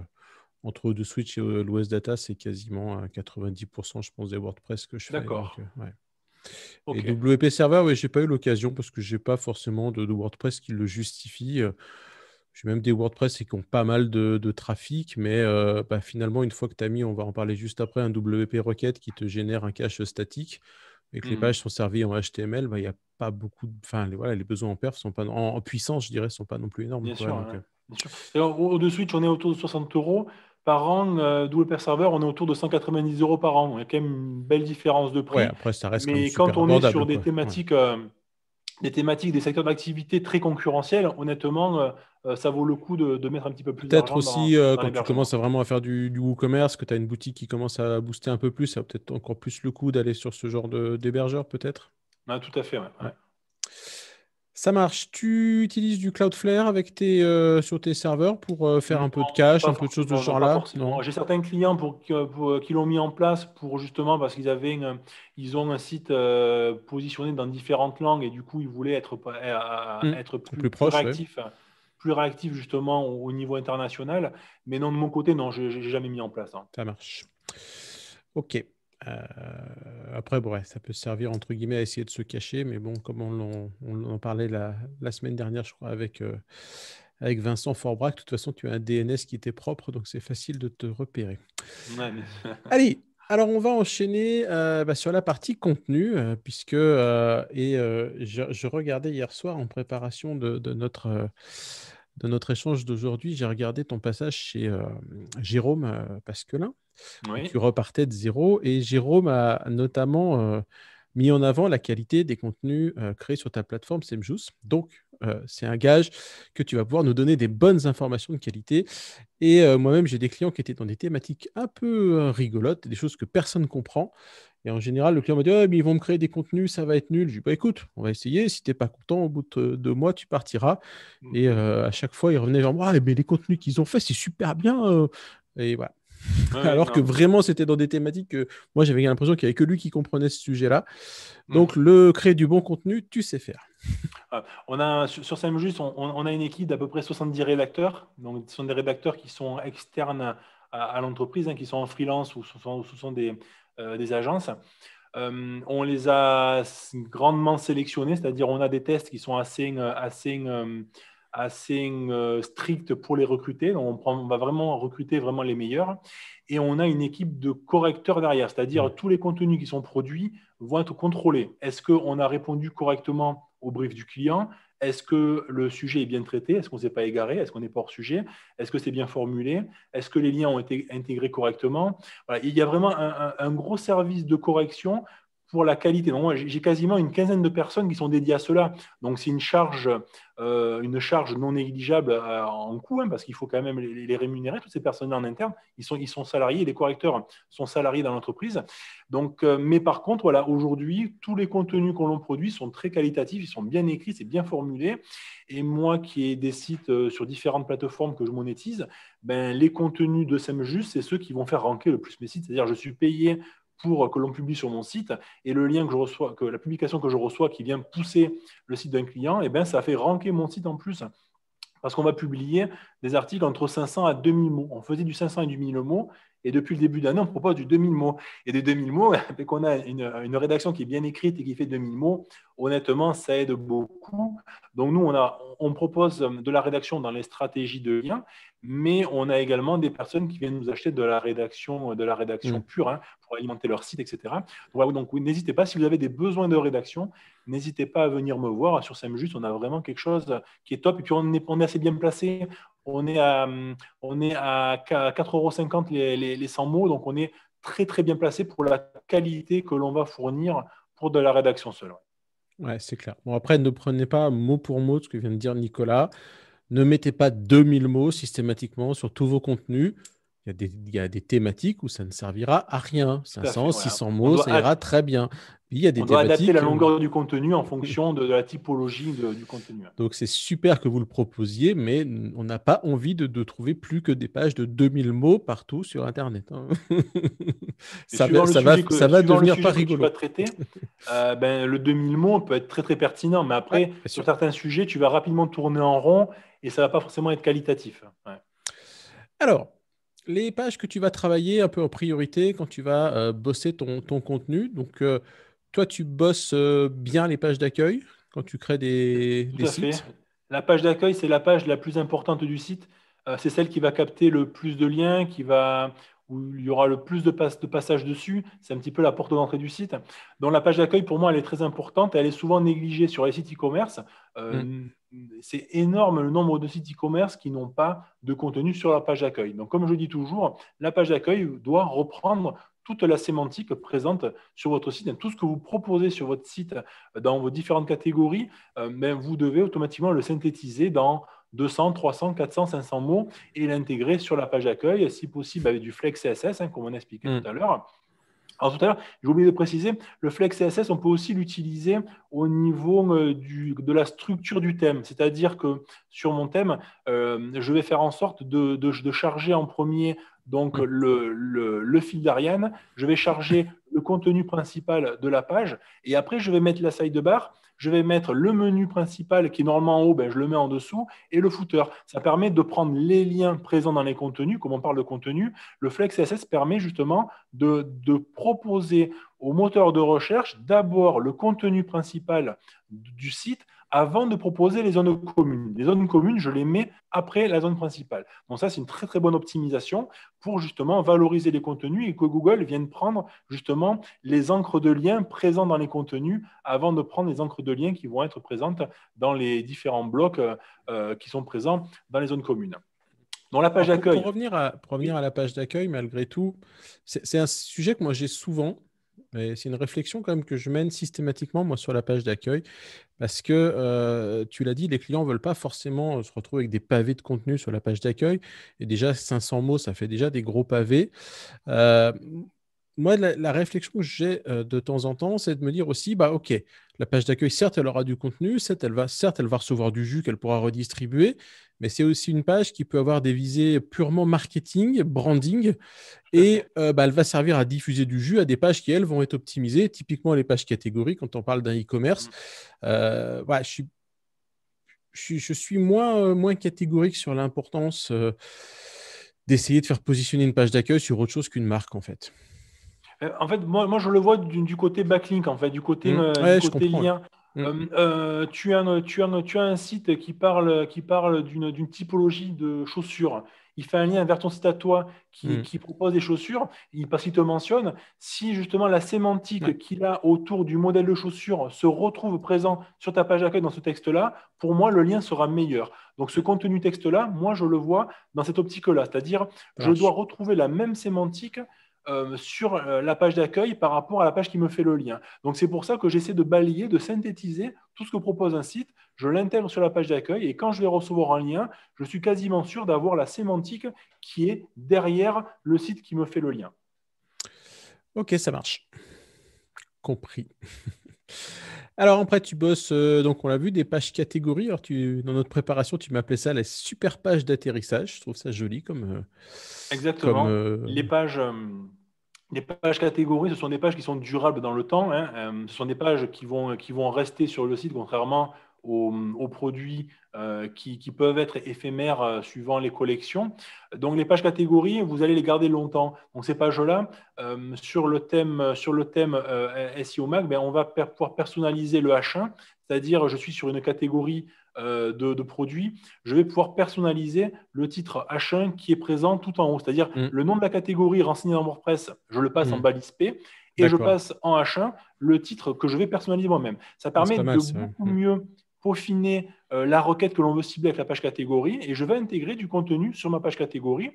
S1: entre The Switch et l'OS Data, c'est quasiment à 90%, je pense, des WordPress que je fais. D'accord. Ouais. Et WP Server, oui, n'ai pas eu l'occasion parce que je n'ai pas forcément de WordPress qui le justifie. J'ai même des WordPress qui ont pas mal de, trafic, mais euh, bah, finalement, une fois que tu as mis, on va en parler juste après, un WP requête qui te génère un cache statique et que les mmh. pages sont servies en HTML, bah, il a pas beaucoup de. Enfin, les, besoins en perf sont pas. En, puissance, je dirais, ne sont pas non plus énormes. Bien, sûr,
S2: euh. au de suite, on est autour de 60 euros par an, double euh, WP Server, on est autour de 190 euros par an. Il y a quand même une belle différence de prix. après, ça reste Mais quand, on est sur des thématiques des thématiques, des secteurs d'activité très concurrentiels, honnêtement, euh, euh, ça vaut le coup de, mettre un petit peu plus Peut-être aussi, euh, quand tu commences
S1: à vraiment à faire du, du WooCommerce, que tu as une boutique qui commence à booster un peu plus, ça peut-être encore plus le coup d'aller sur ce genre d'hébergeur, peut-être Tout à fait, oui. Ça marche. Tu utilises du Cloudflare avec tes, euh, sur tes serveurs pour euh, faire un peu de cache, un peu de choses de ce genre-là J'ai
S2: certains clients pour, qui l'ont mis en place pour justement parce qu'ils avaient une, ils ont un site euh, positionné dans différentes langues et du coup ils voulaient être, mmh. être plus, plus réactifs. réactif justement au, niveau international. Mais non, de mon côté, non, je n'ai jamais mis en place. Hein.
S1: Ça marche. OK. Euh, après, ça peut servir entre guillemets à essayer de se cacher, mais bon, comme on, en parlait la, la, semaine dernière, je crois, avec, euh, avec Vincent Forbrac, de toute façon, tu as un DNS qui était propre, donc c'est facile de te repérer.
S2: Allez,
S1: alors, on va enchaîner euh, bah, sur la partie contenu, puisque et, je, regardais hier soir en préparation de, de notre de notre échange d'aujourd'hui, j'ai regardé ton passage chez euh, Jérôme euh, Pasquelin. Tu repartais de zéro et Jérôme a notamment euh, mis en avant la qualité des contenus créés sur ta plateforme Semjus. Donc, c'est un gage que tu vas pouvoir nous donner des bonnes informations de qualité. Et moi-même, j'ai des clients qui étaient dans des thématiques un peu rigolotes, des choses que personne ne comprend. Et en général, le client m'a dit mais ils vont me créer des contenus, ça va être nul. Je lui dis «Bah, écoute, on va essayer. Si tu n'es pas content, au bout de euh, deux mois, tu partiras. Mmh. Et euh, à chaque fois, il revenait vers moi ah, mais les contenus qu'ils ont faits, c'est super bien. Euh.» Et voilà. Alors que vraiment, c'était dans des thématiques que moi, j'avais l'impression qu'il n'y avait que lui qui comprenait ce sujet-là. Mmh. Donc, le créer du bon contenu, tu sais faire.
S2: Ah, on a, sur, sur on, a une équipe d'à peu près 70 rédacteurs. Donc, ce sont des rédacteurs qui sont externes à, l'entreprise, hein, qui sont en freelance ou sont, ce sont des, euh, des agences. Euh, on les a grandement sélectionnés, c'est-à-dire on a des tests qui sont assez, euh, assez pour les recruter. on, va vraiment recruter vraiment les meilleurs. Et on a une équipe de correcteurs derrière, c'est-à-dire mmh. tous les contenus qui sont produits vont être contrôlés. Est-ce qu'on a répondu correctement au brief du client est-ce que le sujet est bien traité Est-ce qu'on ne s'est pas égaré Est-ce qu'on n'est pas hors sujet Est-ce que c'est bien formulé Est-ce que les liens ont été intégrés correctement Il y a vraiment un, gros service de correction pour la qualité. j'ai quasiment une quinzaine de personnes qui sont dédiées à cela. Donc, c'est une charge, euh, une charge non négligeable euh, en coût, hein, parce qu'il faut quand même les, rémunérer, toutes ces personnes-là en interne. Ils sont, ils sont salariés, les correcteurs sont salariés dans l'entreprise. Donc, euh, mais par contre, voilà, aujourd'hui, tous les contenus qu'on l'on produit sont très qualitatifs, ils sont bien écrits, c'est bien formulé. Et moi, qui ai des sites sur différentes plateformes que je monétise, ben, les contenus de SEMJUST, c'est ceux qui vont faire ranker le plus mes sites. C'est-à-dire, je suis payé pour que l'on publie sur mon site. Et le lien que je reçois, que la publication que je reçois qui vient pousser le site d'un client, et eh ben ça fait ranker mon site en plus. Parce qu'on va publier des articles entre 500 à 2000 mots. On faisait du 500 et du 1000 mots. Et depuis le début d'année, on propose du 2000 mots. Et des 2000 mots, dès qu'on a une, une, rédaction qui est bien écrite et qui fait 2000 mots, honnêtement, ça aide beaucoup. Donc, nous, on, a, on propose euh, de la rédaction dans les stratégies de liens, mais on a également des personnes qui viennent nous acheter de la rédaction, de la rédaction mm. pure hein, pour alimenter leur site, etc. Donc, n'hésitez pas, si vous avez des besoins de rédaction, n'hésitez pas à venir me voir sur juste On a vraiment quelque chose qui est top. Et puis, on est, on est assez bien placé. On est à, on est à 4,50 euros les, les, 100 mots. Donc, on est très, très bien placé pour la qualité que l'on va fournir pour de la rédaction seule.
S1: Ouais, c'est clair. Bon, après, ne prenez pas mot pour mot ce que vient de dire Nicolas ne mettez pas 2000 mots systématiquement sur tous vos contenus.
S2: Il y, a
S1: des, thématiques où ça ne servira à rien. 500, 600 mots, ça ira très bien. Il y a des On doit adapter la euh, longueur
S2: du contenu en fonction de, la typologie du contenu. Hein.
S1: Donc c'est super que vous le proposiez, mais on n'a pas envie de, trouver plus que des pages de 2000 mots partout sur Internet. Hein. ça, va, devenir pas rigolo.
S2: Euh, ben, le 2000 mots peut être très très pertinent, mais après, sur certains sujets, tu vas rapidement tourner en rond et ça ne va pas forcément être qualitatif. Alors, les pages que tu
S1: vas travailler un peu en priorité quand tu vas euh, bosser ton, contenu, donc toi, tu bosses euh, bien les pages d'accueil quand tu crées des, des sites
S2: La page d'accueil, c'est la page la plus importante du site. Euh, c'est celle qui va capter le plus de liens, qui va, où il y aura le plus de, passages dessus. C'est un petit peu la porte d'entrée du site. Donc la page d'accueil, pour moi, elle est très importante. Elle est souvent négligée sur les sites e-commerce. Euh, mm. C'est énorme le nombre de sites e-commerce qui n'ont pas de contenu sur la page d'accueil. Donc comme je dis toujours, la page d'accueil doit reprendre toute la sémantique présente sur votre site. Tout ce que vous proposez sur votre site euh, dans vos différentes catégories, euh, ben, vous devez automatiquement le synthétiser dans 200, 300, 400, 500 mots et l'intégrer sur la page d'accueil, si possible avec du flex CSS, hein, comme on expliquait mm. tout à l'heure. Alors tout à l'heure, j'ai oublié de préciser, le flex CSS, on peut aussi l'utiliser au niveau euh, de la structure du thème. C'est-à-dire que sur mon thème, je vais faire en sorte de charger en premier donc mm. le, fil d'Ariane, je vais charger le contenu principal de la page et après je vais mettre la sidebar, je vais mettre le menu principal qui est normalement en haut, ben, je le mets en dessous et le footer. Ça permet de prendre les liens présents dans les contenus, comme on parle de contenu. Le Flex permet justement de, de proposer au moteur de recherche d'abord le contenu principal du site avant de proposer les zones communes. Les zones communes, je les mets après la zone principale. Donc ça, c'est une très très bonne optimisation pour justement valoriser les contenus et que Google vienne prendre justement les encres de liens présents dans les contenus avant de prendre les encres de liens qui vont être présentes dans les différents blocs euh, euh, qui sont présents dans les zones communes.
S1: Dans la page d'accueil. Pour, revenir à, pour revenir à la page d'accueil, malgré tout, c'est un sujet que moi j'ai souvent c'est une réflexion quand même que je mène systématiquement moi sur la page d'accueil, parce que tu l'as dit, les clients ne veulent pas forcément se retrouver avec des pavés de contenu sur la page d'accueil. Et déjà 500 mots, ça fait déjà des gros pavés moi, la, réflexion que j'ai euh, de temps en temps, c'est de me dire aussi, bah ok, la page d'accueil, certes, elle aura du contenu, certes elle, va, certes, elle va recevoir du jus qu'elle pourra redistribuer, mais c'est aussi une page qui peut avoir des visées purement marketing, branding, et euh, bah, elle va servir à diffuser du jus à des pages qui, elles, vont être optimisées, typiquement les pages catégories quand on parle d'un e-commerce. Mm. Euh, je, suis, je suis, moins, moins catégorique sur l'importance d'essayer de faire positionner une page d'accueil sur autre chose qu'une marque, en fait.
S2: Euh, en fait, moi, je le vois du, côté backlink, en fait, du côté, lien. tu, as un, site qui parle, qui parle d'une typologie de chaussures. Il fait un lien vers ton site à toi qui, mmh. propose des chaussures. Il, parce qu'il te mentionne, si justement la sémantique qu'il a autour du modèle de chaussures se retrouve présent sur ta page d'accueil dans ce texte-là, pour moi, le lien sera meilleur. Donc ce contenu texte-là, moi, je le vois dans cette optique-là. C'est-à-dire, je dois retrouver la même sémantique euh, sur euh, la page d'accueil par rapport à la page qui me fait le lien. Donc c'est pour ça que j'essaie de balayer, de synthétiser tout ce que propose un site. Je l'intègre sur la page d'accueil et quand je vais recevoir un lien, je suis quasiment sûr d'avoir la sémantique qui est derrière le site qui me fait le lien.
S1: Ok, ça marche. Compris. Alors après, tu bosses, euh, donc on l'a vu, des pages catégories. Alors tu, dans notre préparation, tu m'appelais ça la super page d'atterrissage. Je trouve ça joli comme. Euh, Exactement. Euh, les
S2: pages. Les pages catégories, ce sont des pages qui sont durables dans le temps. Hein. ce sont des pages qui vont, qui vont rester sur le site, contrairement aux, produits euh, qui, peuvent être éphémères euh, suivant les collections. Donc les pages catégories, vous allez les garder longtemps. Donc ces pages-là, euh, sur le thème, sur le thème SEO Mac, ben, on va pouvoir personnaliser le H1, c'est-à-dire je suis sur une catégorie de, produits, je vais pouvoir personnaliser le titre H1 qui est présent tout en haut, c'est-à-dire mm. le nom de la catégorie renseigné dans WordPress, je le passe en mm. balise P et je passe en H1 le titre que je vais personnaliser moi-même. Ça permet de beaucoup mm. mieux peaufiner euh, la requête que l'on veut cibler avec la page catégorie et je vais intégrer du contenu sur ma page catégorie.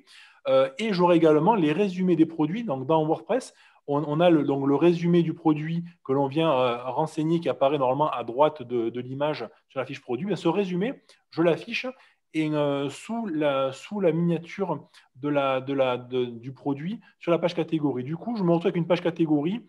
S2: Euh, et j'aurai également les résumés des produits. Donc, dans WordPress, on, a le, donc, le résumé du produit que l'on vient euh, renseigner qui apparaît normalement à droite de, l'image sur la fiche produit. ce résumé, je l'affiche et sous, la, sous la miniature de la, de la, du produit sur la page catégorie. Du coup, je me retrouve avec une page catégorie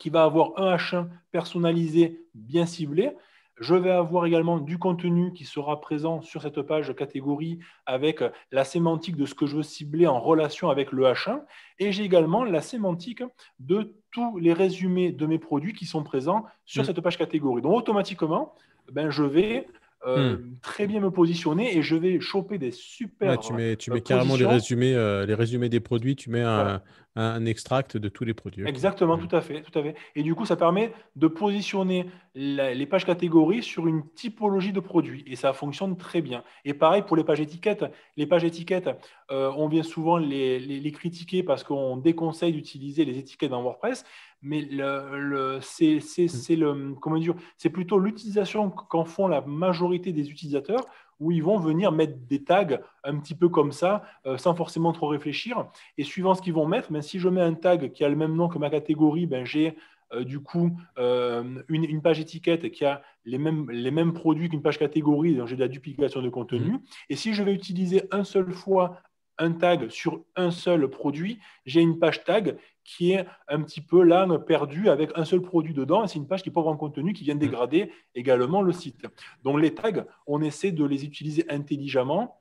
S2: qui va avoir un H1 personnalisé bien ciblé je vais avoir également du contenu qui sera présent sur cette page catégorie avec euh, la sémantique de ce que je veux cibler en relation avec le H1. Et j'ai également la sémantique de tous les résumés de mes produits qui sont présents sur mm. cette page catégorie. Donc automatiquement, ben, je vais Hmm. Euh, très bien me positionner et je vais choper des super. tu mets, tu mets carrément les
S1: résumés, euh, les résumés des produits, tu mets un, un extract de tous les produits.
S2: Exactement, hmm. tout, à fait, tout à fait. Et du coup, ça permet de positionner les pages catégories sur une typologie de produits et ça fonctionne très bien. Et pareil pour les pages étiquettes. Les pages étiquettes, euh, on vient souvent les, les, les critiquer parce qu'on déconseille d'utiliser les étiquettes dans WordPress, mais le, mmh. c'est, le comment dire, c'est plutôt l'utilisation qu'en font la majorité des utilisateurs où ils vont venir mettre des tags un petit peu comme ça, euh, sans forcément trop réfléchir. Et suivant ce qu'ils vont mettre, ben, si je mets un tag qui a le même nom que ma catégorie, ben, j'ai euh, du coup euh, une, page étiquette qui a les mêmes, les mêmes produits qu'une page catégorie, donc j'ai de la duplication de contenu. Mmh. Et si je vais utiliser un seul fois un tag sur un seul produit, j'ai une page tag qui est un petit peu l'âme perdue avec un seul produit dedans. C'est une page qui pauvre en contenu, qui vient mm. dégrader également le site. Donc les tags, on essaie de les utiliser intelligemment,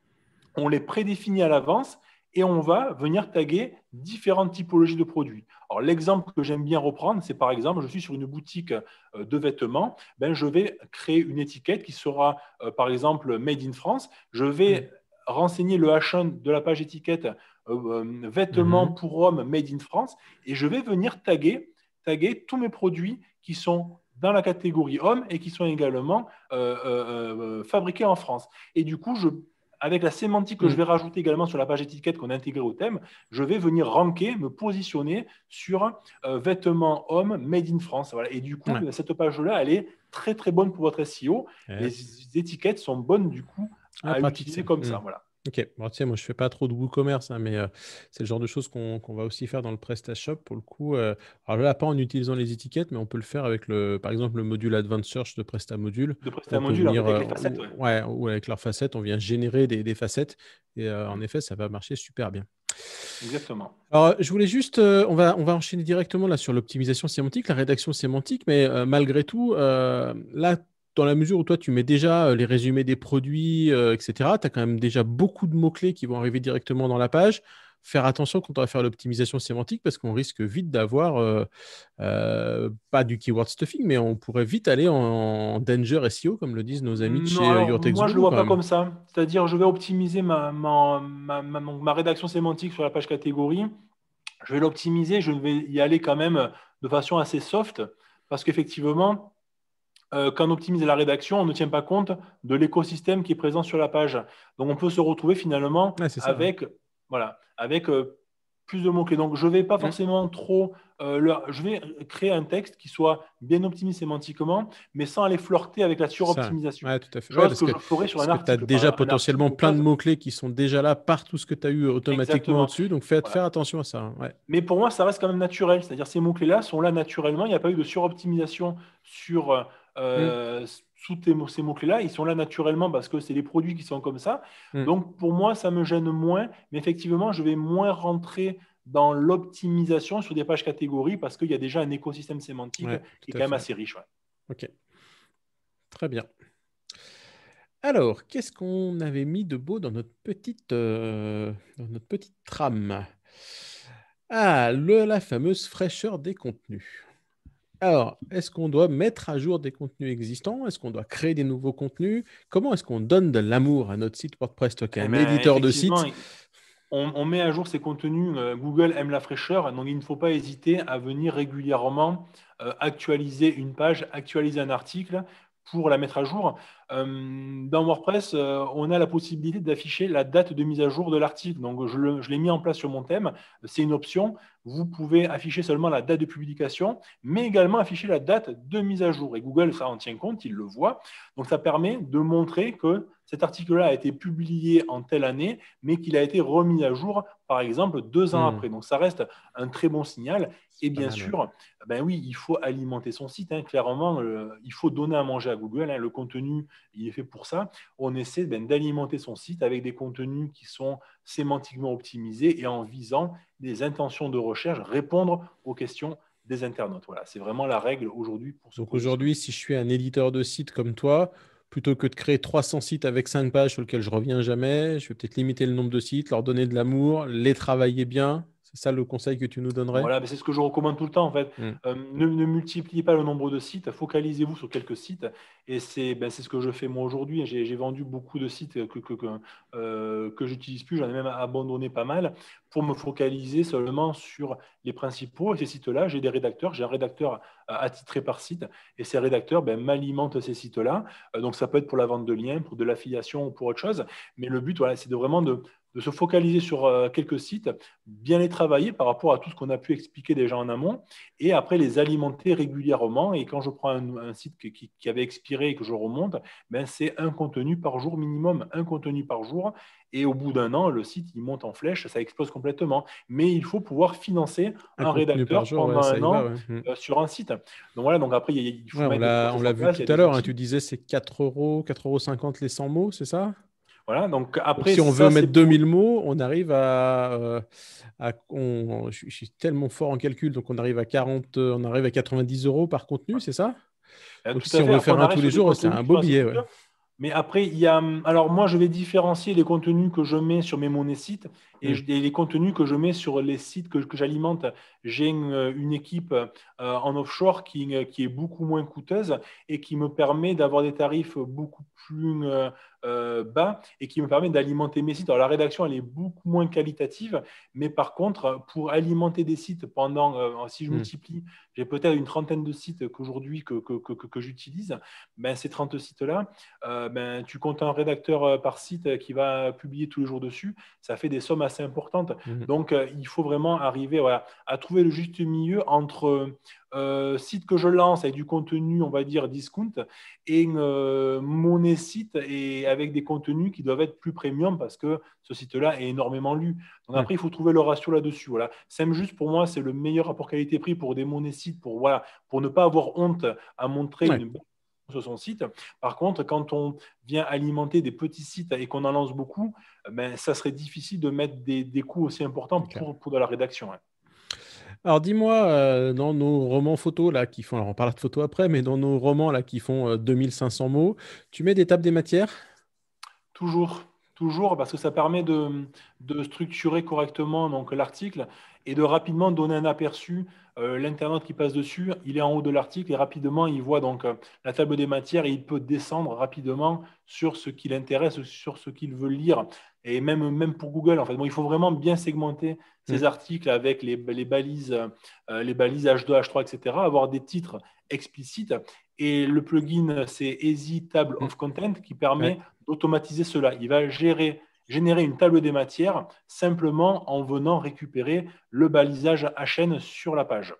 S2: on les prédéfinit à l'avance et on va venir taguer différentes typologies de produits. Alors l'exemple que j'aime bien reprendre, c'est par exemple, je suis sur une boutique euh, de vêtements, ben, je vais créer une étiquette qui sera euh, par exemple Made in France, je vais mm renseigner le H1 de la page étiquette euh, euh, vêtements mhm. pour hommes made in France et je vais venir taguer, taguer tous mes produits qui sont dans la catégorie hommes et qui sont également euh, fabriqués en France. Et du coup, je, avec la sémantique que je mm. vais rajouter également sur la page étiquette qu'on a intégrée au thème, je vais venir ranker, me positionner sur vêtements hommes made in France. Voilà. Et du coup, cette page-là, elle est très très bonne pour votre SEO. Les étiquettes sont bonnes du coup ah, ah comme ça. Mm. Voilà.
S1: Ok, moi je fais pas trop de WooCommerce, hein, mais euh, c'est le genre de choses qu'on va aussi faire dans le PrestaShop pour le coup. Euh. alors là, pas en utilisant les étiquettes, mais on peut le faire avec le, par exemple, le module Advanced Search de PrestaModule. De PrestaModule, avec euh, les facettes. ouais. ou avec leurs facettes, on vient générer des, facettes. Et en mm. effet, ça va marcher super bien. Exactement. Alors, je voulais juste, on, va, on va enchaîner directement là sur l'optimisation sémantique, la rédaction sémantique, mais malgré tout, là, dans la mesure où toi, tu mets déjà euh, les résumés des produits, euh, etc., tu as quand même déjà beaucoup de mots-clés qui vont arriver directement dans la page. Faire attention quand on va faire l'optimisation sémantique parce qu'on risque vite d'avoir, euh, pas du keyword stuffing, mais on pourrait vite aller en, danger SEO, comme le disent nos amis de chez Moi, je ne le vois pas comme
S2: ça. C'est-à-dire, je vais optimiser ma, ma, ma, rédaction sémantique sur la page catégorie. Je vais l'optimiser, je vais y aller quand même de façon assez soft parce qu'effectivement, euh, quand on optimise la rédaction, on ne tient pas compte de l'écosystème qui est présent sur la page. Donc on peut se retrouver finalement avec, voilà, avec euh, plus de mots-clés. Donc je ne vais pas mmh. forcément trop... Euh, je vais créer un texte qui soit bien optimisé sémantiquement, mais sans aller flirter avec la suroptimisation. Oui, tout à fait. Parce que, Tu as déjà potentiellement plein de
S1: mots-clés qui sont déjà là par tout ce que tu as eu automatiquement dessus. Donc faites faire attention à ça.
S2: Hein, mais pour moi, ça reste quand même naturel. C'est-à-dire ces mots-clés-là sont là naturellement. Il n'y a pas eu de suroptimisation sur... Mm. Euh, sous ces mots-clés-là, ils sont là naturellement parce que c'est les produits qui sont comme ça. Mm. Donc pour moi, ça me gêne moins, mais effectivement, je vais moins rentrer dans l'optimisation sur des pages catégories parce qu'il y a déjà un écosystème sémantique qui est quand même assez riche.
S1: Ok. Très bien. Alors, qu'est-ce qu'on avait mis de beau dans notre petite, euh, notre petite trame Ah, la fameuse fraîcheur des contenus. Alors, est-ce qu'on doit mettre à jour des contenus existants Est-ce qu'on doit créer des nouveaux contenus Comment est-ce qu'on donne de l'amour à notre site WordPress Toi, eh un ben, éditeur de site
S2: on, met à jour ces contenus. Euh, Google aime la fraîcheur, donc il ne faut pas hésiter à venir régulièrement euh, actualiser une page, actualiser un article pour la mettre à jour. Euh, dans WordPress, euh, on a la possibilité d'afficher la date de mise à jour de l'article. Donc, je l'ai mis en place sur mon thème. C'est une option. Vous pouvez afficher seulement la date de publication, mais également afficher la date de mise à jour. Et Google, ça en tient compte, il le voit. Donc, ça permet de montrer que cet article-là a été publié en telle année, mais qu'il a été remis à jour, par exemple, deux ans hmm. après. Donc ça reste un très bon signal. Et bien sûr, ben oui, il faut alimenter son site. Hein. Clairement, il faut donner à manger à Google. Hein. Le contenu, il est fait pour ça. On essaie ben, d'alimenter son site avec des contenus qui sont sémantiquement optimisés et en visant des intentions de recherche, répondre aux questions des internautes. Voilà, c'est vraiment la règle aujourd'hui pour
S1: ce Donc aujourd'hui, si je suis un éditeur de site comme toi, plutôt que de créer 300 sites avec 5 pages sur lesquels je reviens jamais, je vais peut-être limiter le nombre de sites, leur donner de l'amour, les travailler bien, c'est ça le conseil que tu nous donnerais Voilà, c'est ce
S2: que je recommande tout le temps en fait. Hmm. Euh, ne, multipliez pas le nombre de sites, focalisez-vous sur quelques sites. Et c'est ben, ce que je fais moi aujourd'hui. J'ai vendu beaucoup de sites que, que, euh, que, j'utilise plus, j'en ai même abandonné pas mal pour me focaliser seulement sur les principaux. Et ces sites-là, j'ai des rédacteurs, j'ai un rédacteur euh, attitré par site, et ces rédacteurs ben, m'alimentent ces sites-là. Donc ça peut être pour la vente de liens, pour de l'affiliation ou pour autre chose. Mais le but, voilà, c'est de vraiment de de se focaliser sur euh, quelques sites, bien les travailler par rapport à tout ce qu'on a pu expliquer déjà en amont, et après les alimenter régulièrement. Et quand je prends un, site qui, avait expiré et que je remonte, ben c'est un contenu par jour minimum, un contenu par jour. Et au bout d'un an, le site, il monte en flèche, ça explose complètement. Mais il faut pouvoir financer un, rédacteur pendant un an mm. euh, sur un site. Donc voilà, donc après, il faut ouais, mettre On l'a vu tout à l'heure, hein, tu
S1: disais c'est 4 euros, 4,50 euros les 100 mots, c'est ça
S2: voilà, donc après, si on veut mettre
S1: 2000 mots, on arrive à. Euh, à je suis tellement fort en calcul, donc on arrive à 40, euh, on arrive à 90 euros par contenu, c'est ça
S2: euh, Donc si on veut faire un tous les jours, c'est un beau billet. Mais après, il y a. Hum, alors moi, je vais différencier les contenus que je mets sur mes monnaies sites mm. et, les contenus que je mets sur les sites que, j'alimente. J'ai une, équipe en offshore qui, qui, est beaucoup moins coûteuse et qui me permet d'avoir des tarifs beaucoup plus. Euh, bas et qui me permet d'alimenter mes sites. Alors la rédaction, elle est beaucoup moins qualitative, mais par contre, pour alimenter des sites pendant, euh, si je hmm. multiplie, j'ai peut-être une trentaine de sites qu'aujourd'hui que, que, que, j'utilise, ben, ces 30 sites-là, euh, ben, tu comptes un rédacteur par site qui va publier tous les jours dessus, ça fait des sommes assez importantes. Hmm. Donc il faut vraiment arriver voilà, à trouver le juste milieu entre euh, site que je lance avec du contenu, on va dire, discount, et une euh, mon site et avec des contenus qui doivent être plus premium parce que ce site-là est énormément lu. après, il faut trouver le ratio là-dessus. Voilà. juste pour moi, c'est le meilleur rapport qualité-prix pour des monnaies sites, pour, voilà, pour ne pas avoir honte à montrer une bonne sur son site. Par contre, quand on vient alimenter des petits sites et qu'on en lance beaucoup, ben, ça serait difficile de mettre des, coûts aussi importants pour, de la rédaction.
S1: Alors dis-moi, euh, dans nos romans photos, là, qui font, on parlera de photos après, mais dans nos romans, là, qui font 2500 euh, mots, tu mets des tables des matières
S2: Toujours, toujours, parce que ça permet de, structurer correctement l'article et de rapidement donner un aperçu. Euh, l'internaute qui passe dessus, il est en haut de l'article et rapidement il voit donc la table des matières et il peut descendre rapidement sur ce qui l'intéresse, sur ce qu'il veut lire et même, même pour Google, en fait. Bon, il faut vraiment bien segmenter ces mm. articles avec les, balises, les balises H2, H3, etc., avoir des titres explicites. Et le plugin, c'est Easy Table mm. of Content qui permet d'automatiser cela. Il va gérer, générer une table des matières simplement en venant récupérer le balisage HN sur la page.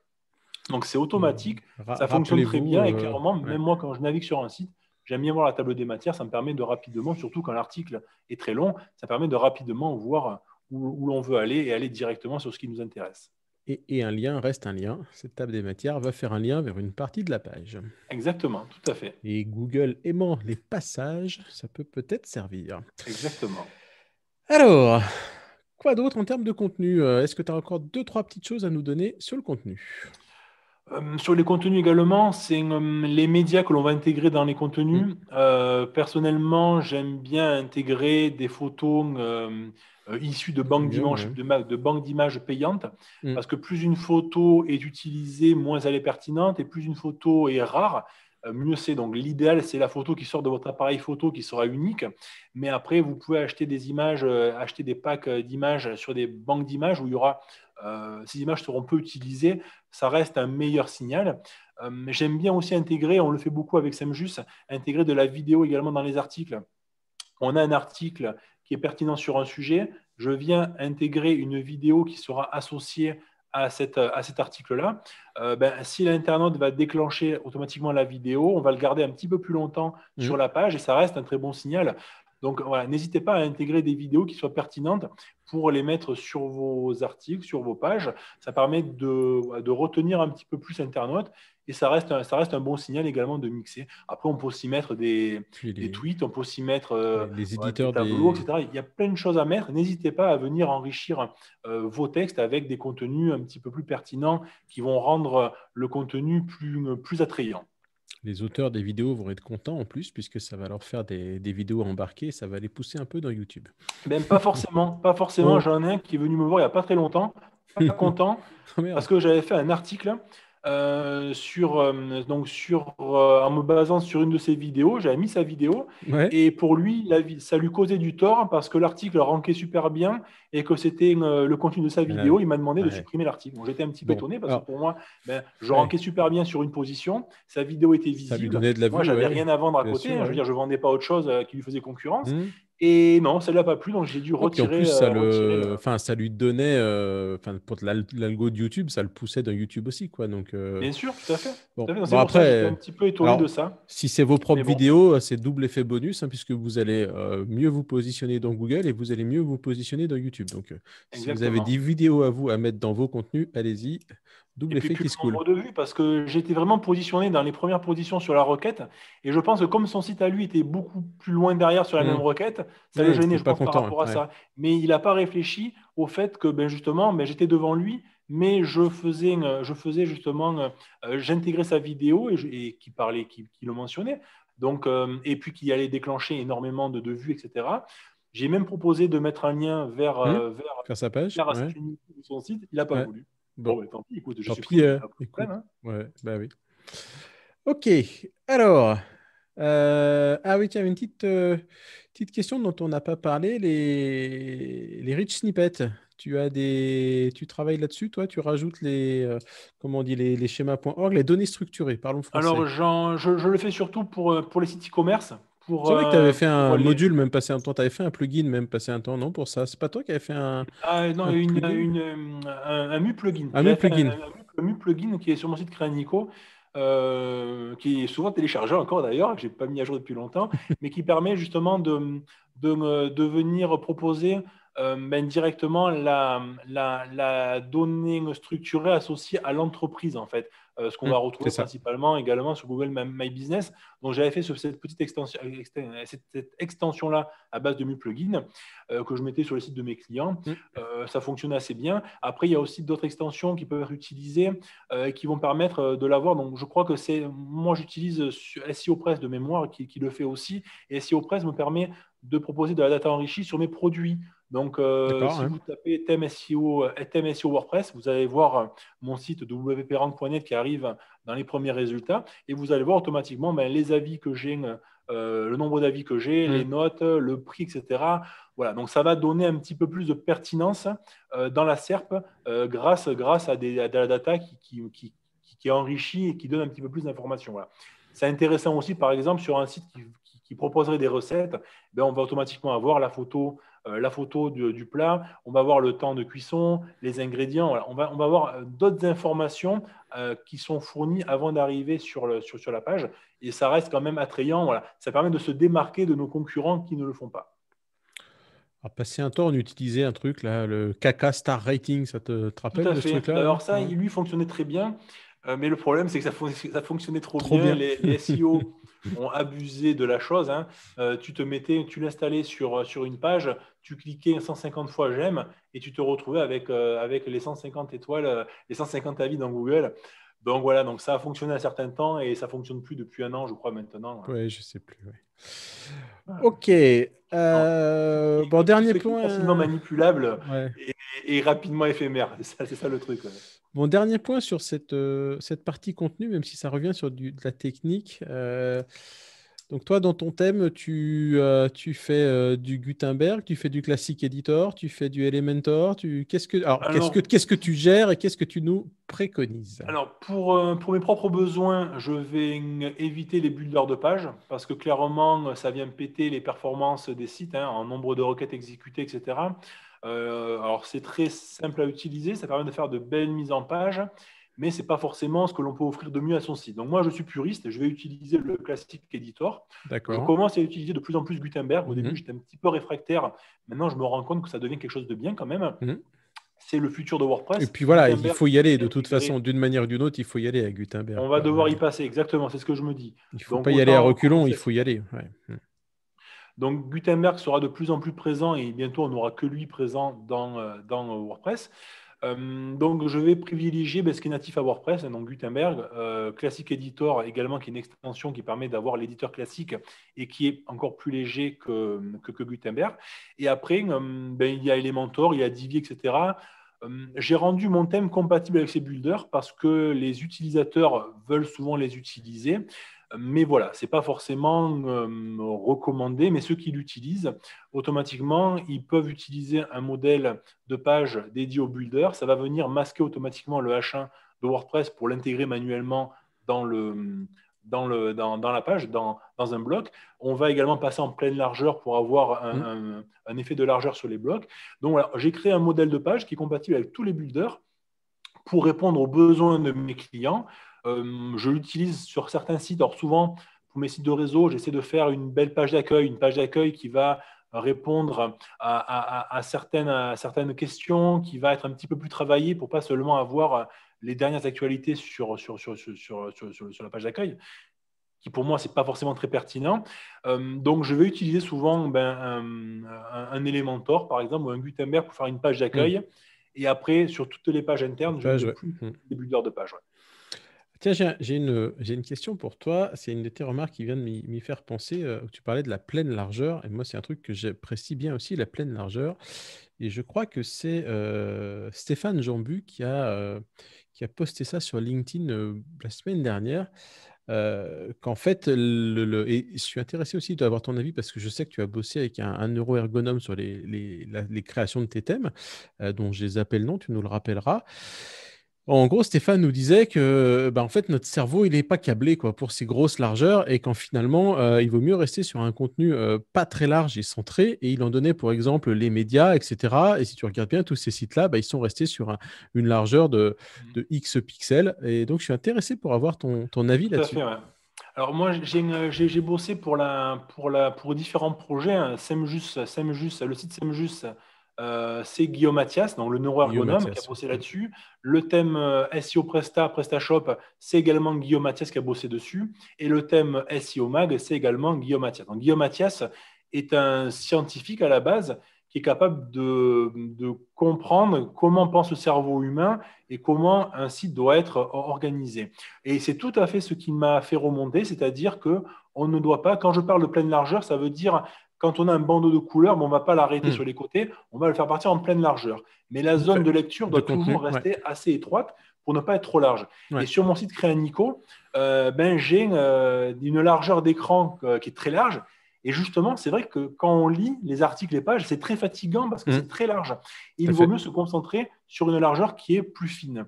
S2: Donc c'est automatique, mm. ça fonctionne très bien. et euh, clairement, même moi, quand je navigue sur un site, J'aime bien voir la table des matières, ça me permet de rapidement, surtout quand l'article est très long, ça permet de rapidement voir où, l'on veut aller et aller directement sur ce qui nous intéresse.
S1: et, un lien reste un lien. Cette table des matières va faire un lien vers une partie de la page. Exactement, tout à fait. Et Google aimant les passages, ça peut peut-être servir. Exactement. Alors, quoi d'autre en termes de contenu euh, Est-ce que tu as encore deux, trois petites
S2: choses à nous donner sur le contenu euh, sur les contenus également, c'est euh, les médias que l'on va intégrer dans les contenus. Mm. Euh, personnellement, j'aime bien intégrer des photos issues de banques d'images payantes, mm. parce que plus une photo est utilisée, moins elle est pertinente, et plus une photo est rare, mieux c'est. Donc l'idéal, c'est la photo qui sort de votre appareil photo qui sera unique. Mais après, vous pouvez acheter des images, acheter des packs d'images sur des banques d'images où il y aura euh, ces images seront peu utilisées, ça reste un meilleur signal. Euh, j'aime bien aussi intégrer, on le fait beaucoup avec Semjus, intégrer de la vidéo également dans les articles. On a un article qui est pertinent sur un sujet, je viens intégrer une vidéo qui sera associée à, cet article-là. Euh, ben, si l'internaute va déclencher automatiquement la vidéo, on va le garder un petit peu plus longtemps mmh. sur la page et ça reste un très bon signal. Donc voilà, n'hésitez pas à intégrer des vidéos qui soient pertinentes pour les mettre sur vos articles, sur vos pages. Ça permet de, retenir un petit peu plus l'internaute et ça reste, un, ça reste un bon signal également de mixer. Après, on peut aussi mettre des, tweets, on peut aussi mettre des euh, éditeurs des tableaux, etc. Il y a plein de choses à mettre. N'hésitez pas à venir enrichir euh, vos textes avec des contenus un petit peu plus pertinents qui vont rendre le contenu plus attrayant
S1: les auteurs des vidéos vont être contents en plus, puisque ça va leur faire des, des vidéos embarquées, ça va les pousser un peu dans YouTube.
S2: Même ben, pas forcément, pas forcément. Oh. J'en ai un qui est venu me voir il n'y a pas très longtemps, pas content, oh, parce que j'avais fait un article euh, sur, euh, donc sur, euh, en me basant sur une de ses vidéos. J'avais mis sa vidéo. Et pour lui, ça lui causait du tort parce que l'article ranquait super bien et que c'était le contenu de sa vidéo. Il m'a demandé de supprimer l'article. J'étais un petit peu étonné parce que pour moi, ben, je ranquais super bien sur une position. Sa vidéo était visible. moi, j'avais rien à vendre à côté. Hein. je veux dire, je vendais pas autre chose qui lui faisait concurrence. Mmh. Et non, ça ne a pas plu, donc j'ai dû retirer. en plus, ça, euh,
S1: enfin, ça lui donnait, euh, pour l'algo de YouTube, ça le poussait dans YouTube aussi. Quoi, donc, euh, Bien sûr, tout à fait. Bon. après, un petit peu étonné de ça. Si c'est vos propres vidéos, c'est double effet bonus, hein, puisque vous allez mieux vous positionner dans Google et vous allez mieux vous positionner dans YouTube. Donc, si vous avez des vidéos à vous à mettre dans vos contenus, allez-y double effet qui de
S2: vue parce que j'étais vraiment positionné dans les premières positions sur la requête et je pense que comme son site à lui était beaucoup plus loin derrière sur la mm. même requête, ça le gênait je pense par rapport à ça. Mais il n'a pas réfléchi au fait que ben, justement ben, j'étais devant lui mais je faisais, euh, je faisais justement, euh, euh, j'intégrais sa vidéo et, qui parlait, qui, le mentionnait, donc, et puis qui allait déclencher énormément de, vues, etc. J'ai même proposé de mettre un lien vers, mm. son site. Il n'a pas voulu. Bon, ah tant pis, écoute, je tant pis, hein, euh, hein.
S1: ouais, bah oui. Ok, alors. Euh, ah oui, tiens, une petite, euh, petite question dont on n'a pas parlé, les, rich snippets. Tu, as des, tu travailles là-dessus, toi Tu rajoutes les, comment on dit, les, les schémas.org, les données structurées, parlons français. Alors,
S2: je, je, le fais surtout pour, pour les sites e-commerce, c'est vrai que tu avais euh, fait un module,
S1: même passé un temps, tu avais fait un plugin, même passé un temps, non, pour ça C'est pas toi qui avais fait un. Ah, non, un une,
S2: un, mu-plugin. Un mu-plugin. Un, mu-plugin qui est sur mon site Créanico. Euh, qui est souvent téléchargé encore d'ailleurs, que j'ai pas mis à jour depuis longtemps, mais qui permet justement de, de, de venir proposer euh, ben, directement la, la, donnée structurée associée à l'entreprise, en fait, euh, ce qu'on va mmh, retrouver principalement également sur Google My Business. Donc, j'avais fait cette petite extension, cette extension-là à base de mes plugins euh, que je mettais sur le site de mes clients. Mmh. Euh, ça fonctionne assez bien. Après, il y a aussi d'autres extensions qui peuvent être utilisées qui vont permettre de l'avoir. Donc, je crois que c'est moi, j'utilise SEO Press de mémoire qui, qui le fait aussi. Et SEO Press me permet de proposer de la data enrichie sur mes produits. Donc, euh, si vous tapez thème SEO, euh, WordPress, vous allez voir euh, mon site wprank.net qui arrive dans les premiers résultats et vous allez voir automatiquement ben, les avis que j'ai, le nombre d'avis que j'ai, les mm. notes, le prix, etc. Voilà, donc ça va donner un petit peu plus de pertinence dans la SERP grâce, grâce à, des, à, la data qui, qui, est enrichie et qui donne un petit peu plus d'informations. Voilà. C'est intéressant aussi, par exemple, sur un site qui, proposerait des recettes, ben, on va automatiquement avoir la photo euh, la photo du, plat, on va voir le temps de cuisson, les ingrédients, on, va, on va avoir euh, d'autres informations euh, qui sont fournies avant d'arriver sur, sur, sur, la page, et ça reste quand même attrayant, voilà. ça permet de se démarquer de nos concurrents qui ne le font pas.
S1: Alors, passé un temps, on utilisait un truc, le Kaka Star Rating, ça te, rappelle ce truc-là Alors
S2: ça, lui, fonctionnait très bien mais le problème, c'est que ça, fonctionnait trop, trop bien. Les, SEO ont abusé de la chose. Hein. tu te mettais, tu l'installais sur, sur une page, tu cliquais 150 fois j'aime et tu te retrouvais avec, euh, avec les 150 étoiles, euh, les 150 avis dans Google. Donc voilà, donc ça a fonctionné un certain temps et ça fonctionne plus depuis un an, je crois maintenant.
S1: Oui, je sais plus. Ok. Euh, bon, dernier point. Facilement manipulable
S2: et, rapidement éphémère. C'est ça, le truc.
S1: Bon, dernier point sur cette, cette partie contenu, même si ça revient sur de la technique. Euh, donc toi, dans ton thème, tu, euh, fais euh, du Gutenberg, tu fais du Classic Editor, tu fais du Elementor. Tu... Qu'est-ce que tu gères et qu'est-ce que tu nous préconises
S2: Alors pour euh, mes propres besoins, je vais éviter les builders de page parce que clairement, ça vient péter les performances des sites hein, en nombre de requêtes exécutées, etc. alors c'est très simple à utiliser, ça permet de faire de belles mises en page mais ce n'est pas forcément ce que l'on peut offrir de mieux à son site. Donc moi, je suis puriste, je vais utiliser le classique editor. Je commence à utiliser de plus en plus Gutenberg. Au début, mhm. j'étais un petit peu réfractaire. Maintenant, je me rends compte que ça devient quelque chose de bien quand même. Mhm. C'est le futur de WordPress. Et puis voilà, il faut y aller. De toute façon,
S1: d'une manière ou d'une autre, il faut y aller à Gutenberg. On va devoir
S2: y passer, exactement. C'est ce que je me dis. Il ne faut pas y aller à reculons, il faut
S1: y aller. Mhm.
S2: Donc Gutenberg sera de plus en plus présent et bientôt on n'aura que lui présent dans, euh, dans euh, WordPress. Euh, donc, je vais privilégier ce qui est natif à WordPress, hein, donc Gutenberg, euh, Classic Editor également, qui est une extension qui permet d'avoir l'éditeur classique et qui est encore plus léger que, Gutenberg. Et après, euh, ben, il y a Elementor, il y a Divi, etc. J'ai rendu mon thème compatible avec ces builders parce que les utilisateurs veulent souvent les utiliser mais voilà, ce n'est pas forcément euh, recommandé, mais ceux qui l'utilisent, automatiquement, ils peuvent utiliser un modèle de page dédié au builder. Ça va venir masquer automatiquement le H1 de WordPress pour l'intégrer manuellement dans, la page, dans, un bloc. On va également passer en pleine largeur pour avoir un, mmh. effet de largeur sur les blocs. Donc j'ai créé un modèle de page qui est compatible avec tous les builders pour répondre aux besoins de mes clients. Euh, je l'utilise sur certains sites. Alors souvent, pour mes sites de réseau, j'essaie de faire une belle page d'accueil, une page d'accueil qui va répondre à, certaines, certaines, questions, qui va être un petit peu plus travaillée pour pas seulement avoir euh, les dernières actualités sur, sur, la page d'accueil, qui pour moi, ce n'est pas forcément très pertinent. Euh, donc, je vais utiliser souvent ben, un, Elementor, par exemple, ou un Gutenberg pour faire une page d'accueil. Mm. Et après, sur toutes les pages internes, je vais plus des mm. de page.
S1: Tiens, j'ai une, une, question pour toi. C'est une de tes remarques qui vient de m'y faire penser. Euh, tu parlais de la pleine largeur. Et moi, c'est un truc que j'apprécie bien aussi, la pleine largeur. Et je crois que c'est euh, Stéphane Jambu qui a, euh, qui a posté ça sur LinkedIn la semaine dernière. qu'en fait, le, et je suis intéressé aussi d'avoir ton avis parce que je sais que tu as bossé avec un, un neuroergonome sur les, les, les, créations de tes thèmes, dont je les appelle non, tu nous le rappelleras. En gros, Stéphane nous disait que bah, en fait, notre cerveau, il n'est pas câblé quoi, pour ces grosses largeurs et qu'en finalement, euh, il vaut mieux rester sur un contenu euh, pas très large et centré. Et il en donnait, pour exemple, les médias, etc. Et si tu regardes bien tous ces sites-là, bah, ils sont restés sur une largeur de, mmh. X pixels. Et donc, je suis intéressé pour avoir ton, avis là-dessus.
S2: Alors moi, j'ai bossé pour, la, pour, pour différents projets. Hein. Semjus, le site Semjus, euh, c'est Guillaume Mathias, donc le neuro qui a bossé là-dessus. Le thème euh, SEO Presta, PrestaShop, c'est également Guillaume Mathias qui a bossé dessus. Et le thème SEO Mag, c'est également Guillaume Mathias. Donc Guillaume Mathias est un scientifique à la base qui est capable de, de comprendre comment pense le cerveau humain et comment un site doit être organisé. Et c'est tout à fait ce qui m'a fait remonter, c'est-à-dire que on ne doit pas, quand je parle de pleine largeur, ça veut dire quand on a un bandeau de couleur, on ne va pas l'arrêter hmm. sur les côtés, on va le faire partir en pleine largeur. Mais la zone de lecture doit toujours rester assez étroite pour ne pas être trop large. Et sur mon site Créanico, euh, ben, j'ai euh, une largeur d'écran euh, qui est très large. Et justement, c'est vrai que quand on lit les articles, les pages, c'est très fatigant parce que hmm. c'est très large. Il vaut mieux se concentrer sur une largeur qui est plus fine.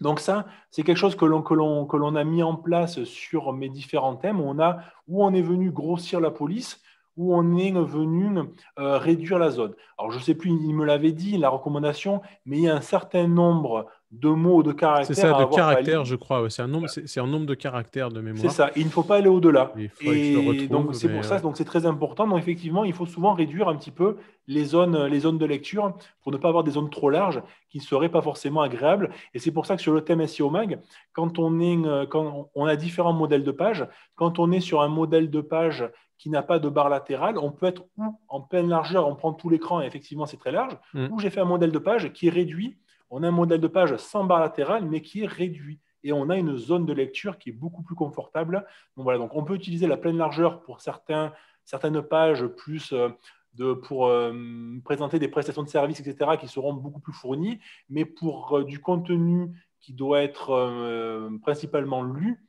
S2: Donc ça, c'est quelque chose que l'on a mis en place sur mes différents thèmes. On a où on est venu grossir la police où on est venu euh, réduire la zone. Alors, je ne sais plus, il me l'avait dit, la recommandation, mais il y a un certain nombre de mots, de caractères. C'est ça, de caractères,
S1: je crois. C'est un, nombre, un nombre de caractères de mémoire. C'est ça, il
S2: ne faut pas aller au-delà. donc, c'est pour ça, donc c'est très important. Donc, effectivement, il faut souvent réduire un petit peu les zones, les zones de lecture pour ne pas avoir des zones trop larges qui ne seraient pas forcément agréables. Et c'est pour ça que sur le thème SEO Mag, quand on, est, euh, quand on a différents modèles de pages, quand on est sur un modèle de page qui n'a pas de barre latérale, on peut être ou mm. en pleine largeur, on prend tout l'écran et effectivement c'est très large, mm. ou j'ai fait un modèle de page qui est réduit. On a un modèle de page sans barre latérale, mais qui est réduit. Et on a une zone de lecture qui est beaucoup plus confortable. Donc voilà, donc on peut utiliser la pleine largeur pour certains, certaines pages, plus euh, de, pour euh, présenter des prestations de services, etc., qui seront beaucoup plus fournies. Mais pour euh, du contenu qui doit être principalement lu,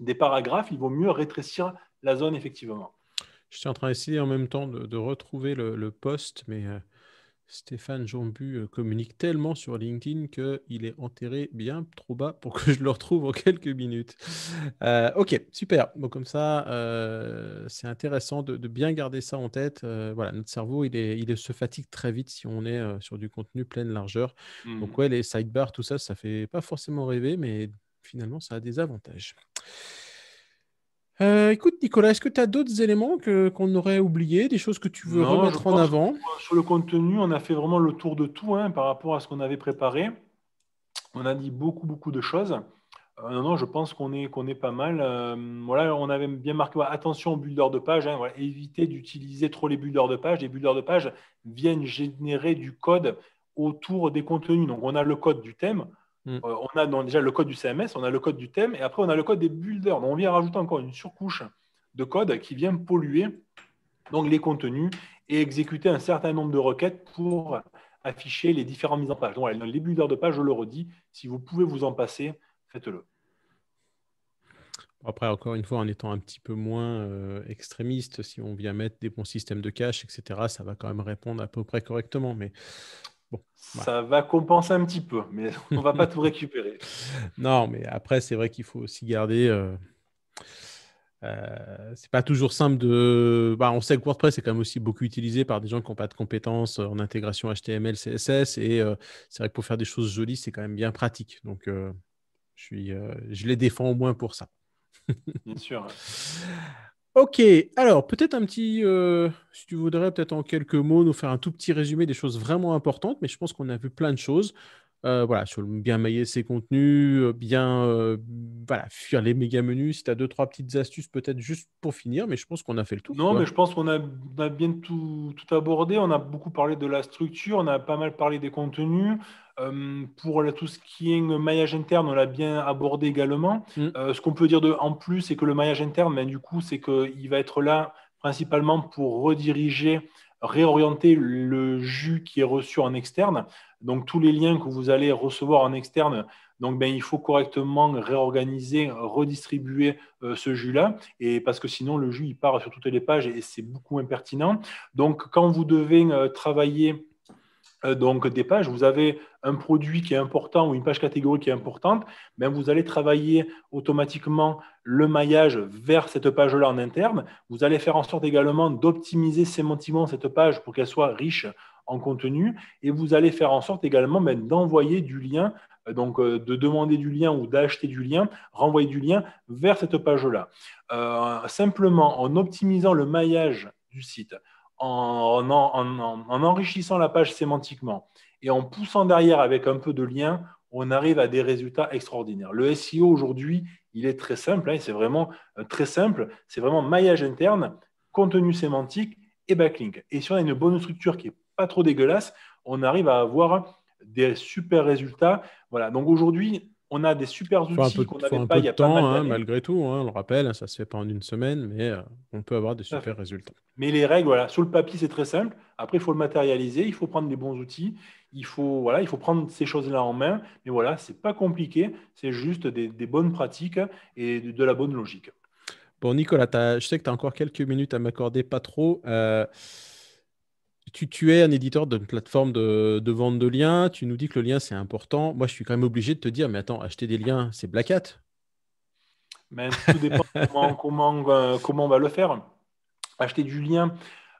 S2: des paragraphes, il vaut mieux rétrécir la zone, effectivement.
S1: Je suis en train d'essayer en même temps de, retrouver le, poste, mais euh, Stéphane Jambu euh, communique tellement sur LinkedIn qu'il est enterré bien trop bas pour que je le retrouve en quelques minutes. Euh, ok, super. Bon, comme ça, c'est intéressant de, bien garder ça en tête. voilà, notre cerveau, il, est, il se fatigue très vite si on est sur du contenu pleine largeur. Donc mhm. ouais, les sidebars, tout ça, ça fait pas forcément rêver, mais finalement, ça a des avantages.
S2: Euh, écoute, Nicolas, est-ce que tu as d'autres éléments qu'on aurait oubliés, des choses que tu veux remettre en avant Sur le contenu, on a fait vraiment le tour de tout hein, par rapport à ce qu'on avait préparé. On a dit beaucoup, beaucoup de choses. Euh, non, non, je pense qu'on est, qu'on est pas mal. Euh, voilà, on avait bien marqué attention aux builders de page. Hein, évitez d'utiliser trop les builders de page. Les builders de page viennent générer du code autour des contenus. Donc, on a le code du thème Mm. Euh, on a déjà le code du CMS, on a le code du thème, et après on a le code des builders. on vient rajouter encore une surcouche de code qui vient polluer donc, les contenus et exécuter un certain nombre de requêtes pour afficher les différentes mises en page. Donc, les builders de page, je le redis, si vous pouvez vous en passer, faites-le.
S1: Après, encore une fois, en étant un petit peu moins euh, extrémiste, si on vient mettre des bons systèmes de cache, etc., ça va quand même répondre à peu près correctement. Mais ça
S2: va compenser un petit peu, mais on ne va pas tout récupérer.
S1: Non, mais après, c'est vrai qu'il faut aussi garder. Ce euh, n'est euh, c'est pas toujours simple de. Bah, on sait que WordPress est quand même aussi beaucoup utilisé par des gens qui n'ont pas de compétences en intégration HTML, CSS, et euh, c'est vrai que pour faire des choses jolies, c'est quand même bien pratique. Donc, je, suis, je les défends au moins pour ça.
S2: bien sûr.
S1: Ok, alors peut-être un petit, euh, si tu voudrais peut-être en quelques mots nous faire un tout petit résumé des choses vraiment importantes, mais je pense qu'on a vu plein de choses. Euh, voilà, sur bien mailler ses contenus, euh, bien euh, voilà, fuir les méga menus. Si tu as deux, trois petites astuces, peut-être juste pour finir, mais je pense qu'on a fait le tour. Non, mais je
S2: pense qu'on a, bien tout, abordé. On a beaucoup parlé de la structure, on a pas mal parlé des contenus. pour tout ce qui est maillage interne, on l'a bien abordé également. Mmh. ce qu'on peut dire de, en plus, c'est que le maillage interne, ben, du coup, c'est qu'il va être là principalement pour rediriger réorienter le jus qui est reçu en externe. Donc tous les liens que vous allez recevoir en externe, donc ben, il faut correctement réorganiser, redistribuer euh, ce jus-là, parce que sinon le jus il part sur toutes les pages et c'est beaucoup impertinent. Donc quand vous devez euh, travailler euh, donc des pages, vous avez un produit qui est important ou une page catégorie qui est importante, ben, vous allez travailler automatiquement le maillage vers cette page-là en interne. Vous allez faire en sorte également d'optimiser sémantiquement cette page pour qu'elle soit riche en contenu. Et vous allez faire en sorte également même ben, d'envoyer du lien, euh, donc euh, de demander du lien ou d'acheter du lien, renvoyer du lien vers cette page-là. Euh, simplement en optimisant le maillage du site, en enrichissant la page sémantiquement et en poussant derrière avec un peu de lien, on arrive à des résultats extraordinaires. Le SEO aujourd'hui, il est très simple, hein, c'est vraiment euh, très simple, c'est vraiment maillage interne, contenu sémantique et backlink. Et si on a une bonne structure qui n'est pas trop dégueulasse, on arrive à avoir des super résultats. Voilà, donc aujourd'hui, on a des super outils qu'on n'avait pas il y a pas mal hein,
S1: malgré tout, hein, on le rappelle, ça ne se fait pas en une semaine, mais euh, on peut avoir des super résultats.
S2: Mais les règles, voilà, sur le papier, c'est très simple. Après, il faut le matérialiser, il faut prendre les bons outils, il faut, voilà, il faut prendre ces choses-là en main. Mais voilà, c'est pas compliqué, c'est juste des, bonnes pratiques et de, la bonne logique.
S1: Bon, Nicolas, je sais que tu as encore quelques minutes à m'accorder, pas trop. Euh, tu, es un éditeur d'une plateforme de, vente de liens, tu nous dis que le lien c'est important. Moi, je suis quand même obligé de te dire, mais attends, acheter des liens, c'est Black Hat.
S2: Mais tout dépend comment, comment, euh, comment on va le faire. Acheter du lien,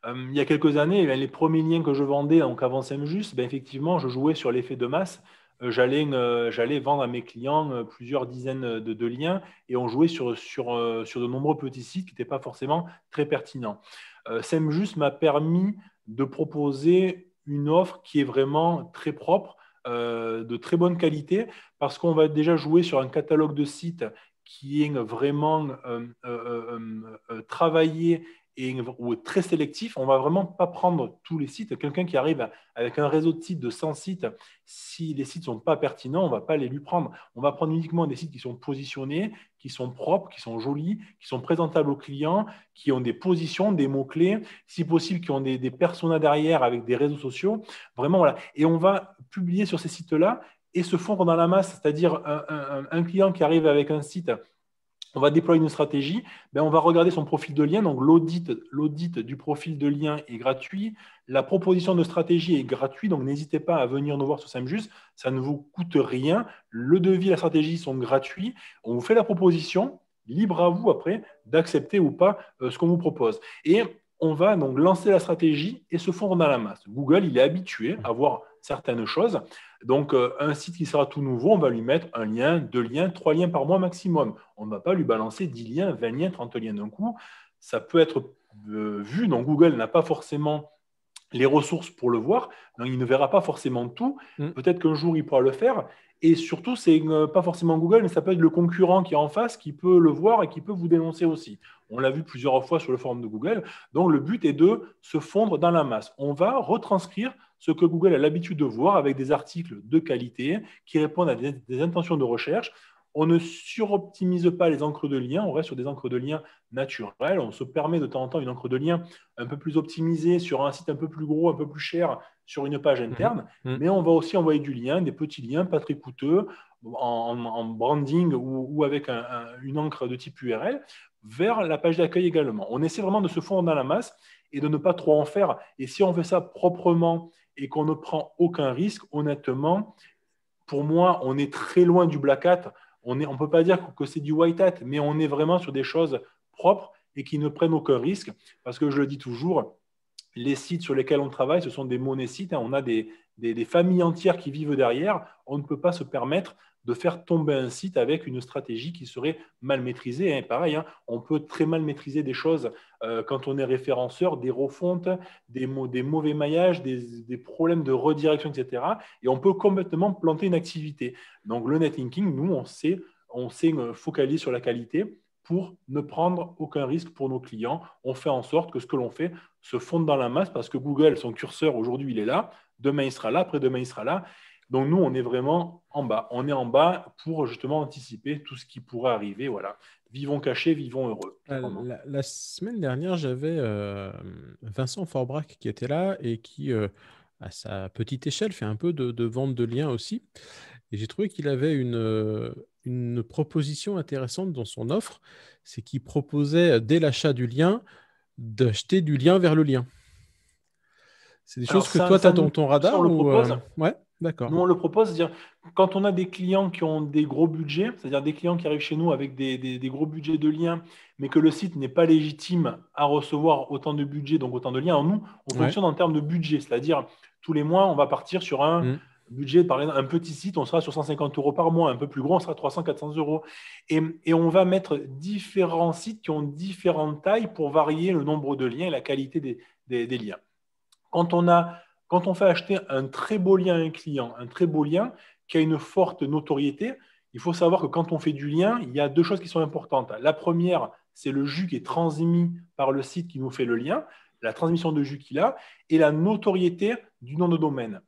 S2: euh, il y a quelques années, eh les premiers liens que je vendais, donc avant Semjust, eh effectivement, je jouais sur l'effet de masse. Euh, euh, j'allais vendre à mes clients plusieurs dizaines de, liens et on jouait sur, sur, sur, de nombreux petits sites qui n'étaient pas forcément très pertinents. Semjust m'a permis de proposer une offre qui est vraiment très propre, de très bonne qualité, parce qu'on va déjà jouer sur un catalogue de sites qui est vraiment travaillé et très sélectif. On va vraiment pas prendre tous les sites. Quelqu'un qui arrive avec un réseau de sites de 100 sites, si les sites sont pas pertinents, on va pas les lui prendre. On va prendre uniquement des sites qui sont positionnés, qui sont propres, qui sont jolis, qui sont présentables aux clients, qui ont des positions, des mots-clés, si possible, qui ont des, des personas derrière avec des réseaux sociaux. Vraiment, voilà. Et on va publier sur ces sites-là et se fondre dans la masse, c'est-à-dire un, un, un client qui arrive avec un site on va déployer une stratégie, ben on va regarder son profil de lien. Donc l'audit du profil de lien est gratuit. La proposition de stratégie est gratuite, donc n'hésitez pas à venir nous voir sur Samjus. Ça ne vous coûte rien. Le devis, la stratégie sont gratuits. On vous fait la proposition. Libre à vous après d'accepter ou pas euh, ce qu'on vous propose. Et on va donc lancer la stratégie et se fondre dans la masse. Google, il est habitué à voir certaines choses. Donc, euh, un site qui sera tout nouveau, on va lui mettre un lien, deux liens, trois liens par mois maximum. On ne va pas lui balancer 10 liens, 20 liens, 30 liens d'un coup. Ça peut être euh, vu. Donc, Google n'a pas forcément les ressources pour le voir. il ne verra pas forcément tout. Mm. Peut-être qu'un jour, il pourra le faire. Et surtout, c'est euh, pas forcément Google, mais ça peut être le concurrent qui est en face qui peut le voir et qui peut vous dénoncer aussi. On l'a vu plusieurs fois sur le forum de Google. Donc, le but est de se fondre dans la masse. On va retranscrire ce que Google a l'habitude de voir avec des articles de qualité qui répondent à des intentions de recherche. On ne suroptimise pas les encres de liens, on reste sur des encres de liens naturelles. On se permet de temps en temps une encre de lien un peu plus optimisée sur un site un peu plus gros, un peu plus cher, sur une page mhm. interne, mhm. mais on va aussi envoyer du lien, des petits liens pas très coûteux, en, branding ou, avec une encre de type URL, vers la page d'accueil également. On essaie vraiment de se fondre dans la masse et de ne pas trop en faire. Et si on fait ça proprement et qu'on ne prend aucun risque, honnêtement, pour moi, on est très loin du black hat. On ne on peut pas dire que c'est du white hat, mais on est vraiment sur des choses propres et qui ne prennent aucun risque. Parce que je le dis toujours, les sites sur lesquels on travaille, ce sont des monnaies sites. Hein. on a des, familles entières qui vivent derrière. On ne peut pas se permettre de faire tomber un site avec une stratégie qui serait mal maîtrisée. Hein. Pareil, hein, on peut très mal maîtriser des choses euh, quand on est référenceur, des refontes, des, mauvais maillages, des, problèmes de redirection, etc. Et on peut complètement planter une activité. Donc le net thinking, nous, on sait on euh, focaliser sur la qualité pour ne prendre aucun risque pour nos clients. On fait en sorte que ce que l'on fait se fonde dans la masse parce que Google, son curseur, aujourd'hui, il est là, demain, il sera là, après-demain, il sera là. Donc nous, on est vraiment en bas. On est en bas pour justement anticiper tout ce qui pourrait arriver. Voilà. Vivons cachés, vivons heureux. Euh,
S1: la, semaine dernière, j'avais euh, Vincent Forbrac qui était là et qui, euh, à sa petite échelle, fait un peu de vente de liens aussi. Et j'ai trouvé qu'il avait une, euh, une proposition intéressante dans son offre, c'est qu'il proposait euh, dès l'achat du lien d'acheter du lien vers le lien. C'est des choses que toi, tu as dans ton radar on le euh, propose.
S2: Ouais, d'accord. Nous, on le propose. dire quand on a des clients qui ont des gros budgets, c'est-à-dire des clients qui arrivent chez nous avec des, gros budgets de liens, mais que le site n'est pas légitime à recevoir autant de budgets, donc autant de liens, en nous, on fonctionne en termes de budget, c'est-à-dire tous les mois, on va partir sur un... Mm budget, par exemple, un petit site, on sera sur 150 euros par mois, un peu plus gros, on sera 300-400 euros. Et, on va mettre différents sites qui ont différentes tailles pour varier le nombre de liens et la qualité des, liens. Quand on, quand on fait acheter un très beau lien à un client, un très beau lien qui a une forte notoriété, il faut savoir que quand on fait du lien, il y a deux choses qui sont importantes. La première, c'est le jus qui est transmis par le site qui nous fait le lien, la transmission de jus qu'il a, et la notoriété du nom de domaine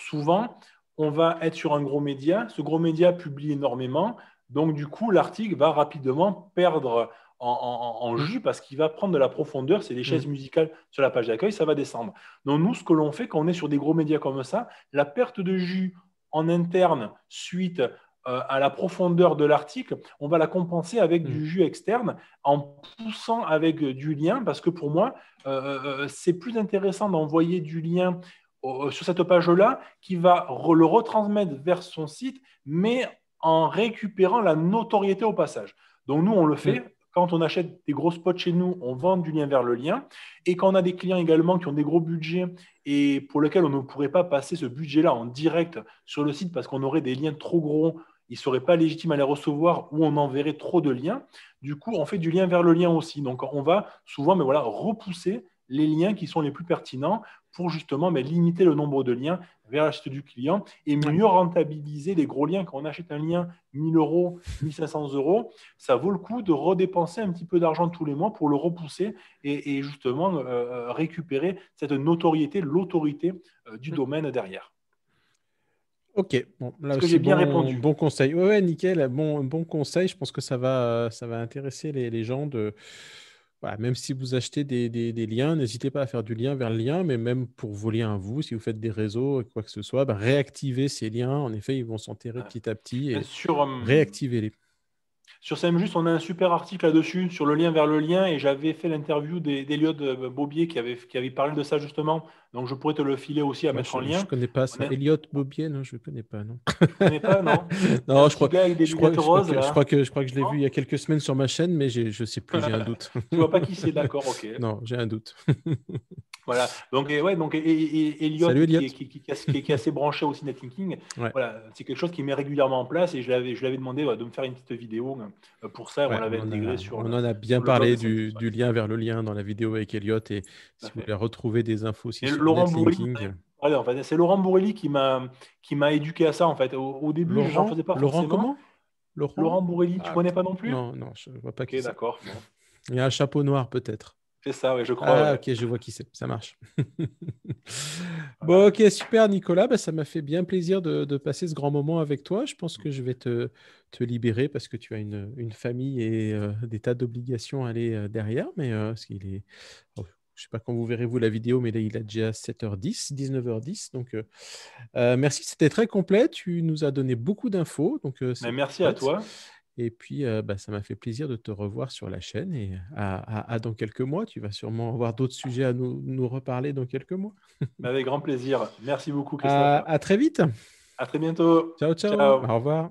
S2: souvent, on va être sur un gros média. Ce gros média publie énormément. Donc, du coup, l'article va rapidement perdre en, mmh. jus parce qu'il va prendre de la profondeur. C'est des mmh. chaises musicales sur la page d'accueil, ça va descendre. Donc, nous, ce que l'on fait quand on est sur des gros médias comme ça, la perte de jus en interne suite euh, à la profondeur de l'article, on va la compenser avec mmh. du jus externe en poussant avec euh, du lien parce que pour moi, euh, c'est plus intéressant d'envoyer du lien sur cette page-là qui va le retransmettre vers son site, mais en récupérant la notoriété au passage. Donc nous, on le fait. Quand on achète des gros spots chez nous, on vend du lien vers le lien. Et quand on a des clients également qui ont des gros budgets et pour lesquels on ne pourrait pas passer ce budget-là en direct sur le site parce qu'on aurait des liens trop gros, ils ne seraient pas légitimes à les recevoir ou on enverrait trop de liens. Du coup, on fait du lien vers le lien aussi. Donc on va souvent mais voilà, repousser les liens qui sont les plus pertinents pour justement mais limiter le nombre de liens vers l'achat du client et mieux rentabiliser les gros liens. Quand on achète un lien 1000 euros, 1500 euros, ça vaut le coup de redépenser un petit peu d'argent tous les mois pour le repousser et, justement euh, euh, récupérer cette notoriété, l'autorité euh, du domaine derrière.
S1: Ok, bon, là aussi, j'ai bien répondu. Bon conseil. Oui, nickel. Bon, bon conseil. Je pense que ça va, ça va intéresser les gens de. Bah, même si vous achetez des, liens, n'hésitez pas à faire du lien vers le lien, mais même pour vos liens à vous, si vous faites des réseaux et quoi que ce soit, bah, réactivez ces liens. En effet, ils vont s'enterrer ah. petit à petit et réactivez-les.
S2: Sur juste on a un super article là-dessus, sur le lien vers le lien, et j'avais fait l'interview d'Eliott euh, Bobier qui avait, qui avait parlé de ça justement, donc je pourrais te le filer aussi à mettre en lien. Je ne connais pas ça.
S1: Bobier, non, je ne connais pas, non. Je connais pas, non Non, je crois, que, je crois que je l'ai vu il y a quelques semaines sur ma chaîne, mais je ne sais plus, j'ai un doute. tu vois pas qui c'est, d'accord, ok. Non, j'ai un doute.
S2: Voilà. Donc, et, ouais, donc, Qui, est assez branché aussi Voilà, c'est quelque chose qui met régulièrement en place et je l'avais, je l'avais demandé de me faire une petite vidéo euh, pour ça. on l'avait intégré sur. On en a bien parlé du,
S1: lien vers le lien dans la vidéo avec Elliot et si vous voulez retrouver des infos sur Laurent
S2: c'est Laurent Bourrelli qui m'a qui m'a éduqué à ça en fait. Au, début, Laurent, j'en faisais pas Laurent comment
S1: Laurent, Bourrelli, tu ah, connais pas non plus Non, non, je vois pas qui. d'accord. Il y a un chapeau noir peut-être ça, je crois. Ah, ok, je vois qui c'est. Ça marche. bon, ok, super, Nicolas. Bah, ça m'a fait bien plaisir de, passer ce grand moment avec toi. Je pense que je vais te, te libérer parce que tu as une, famille et euh, des tas d'obligations à aller euh, derrière. Mais euh, ce est. Oh, je ne sais pas quand vous verrez vous la vidéo, mais là, il a déjà 7h10, 19h10. Donc, merci, c'était très complet. Tu nous as donné beaucoup d'infos. Donc, merci à toi. Et puis, bah, ça m'a fait plaisir de te revoir sur la chaîne. Et à, dans quelques mois, tu vas sûrement avoir d'autres sujets à nous, reparler dans quelques mois.
S2: Avec grand plaisir. Merci beaucoup, Christophe. À, très vite. À très bientôt. ciao. ciao. Au
S1: revoir.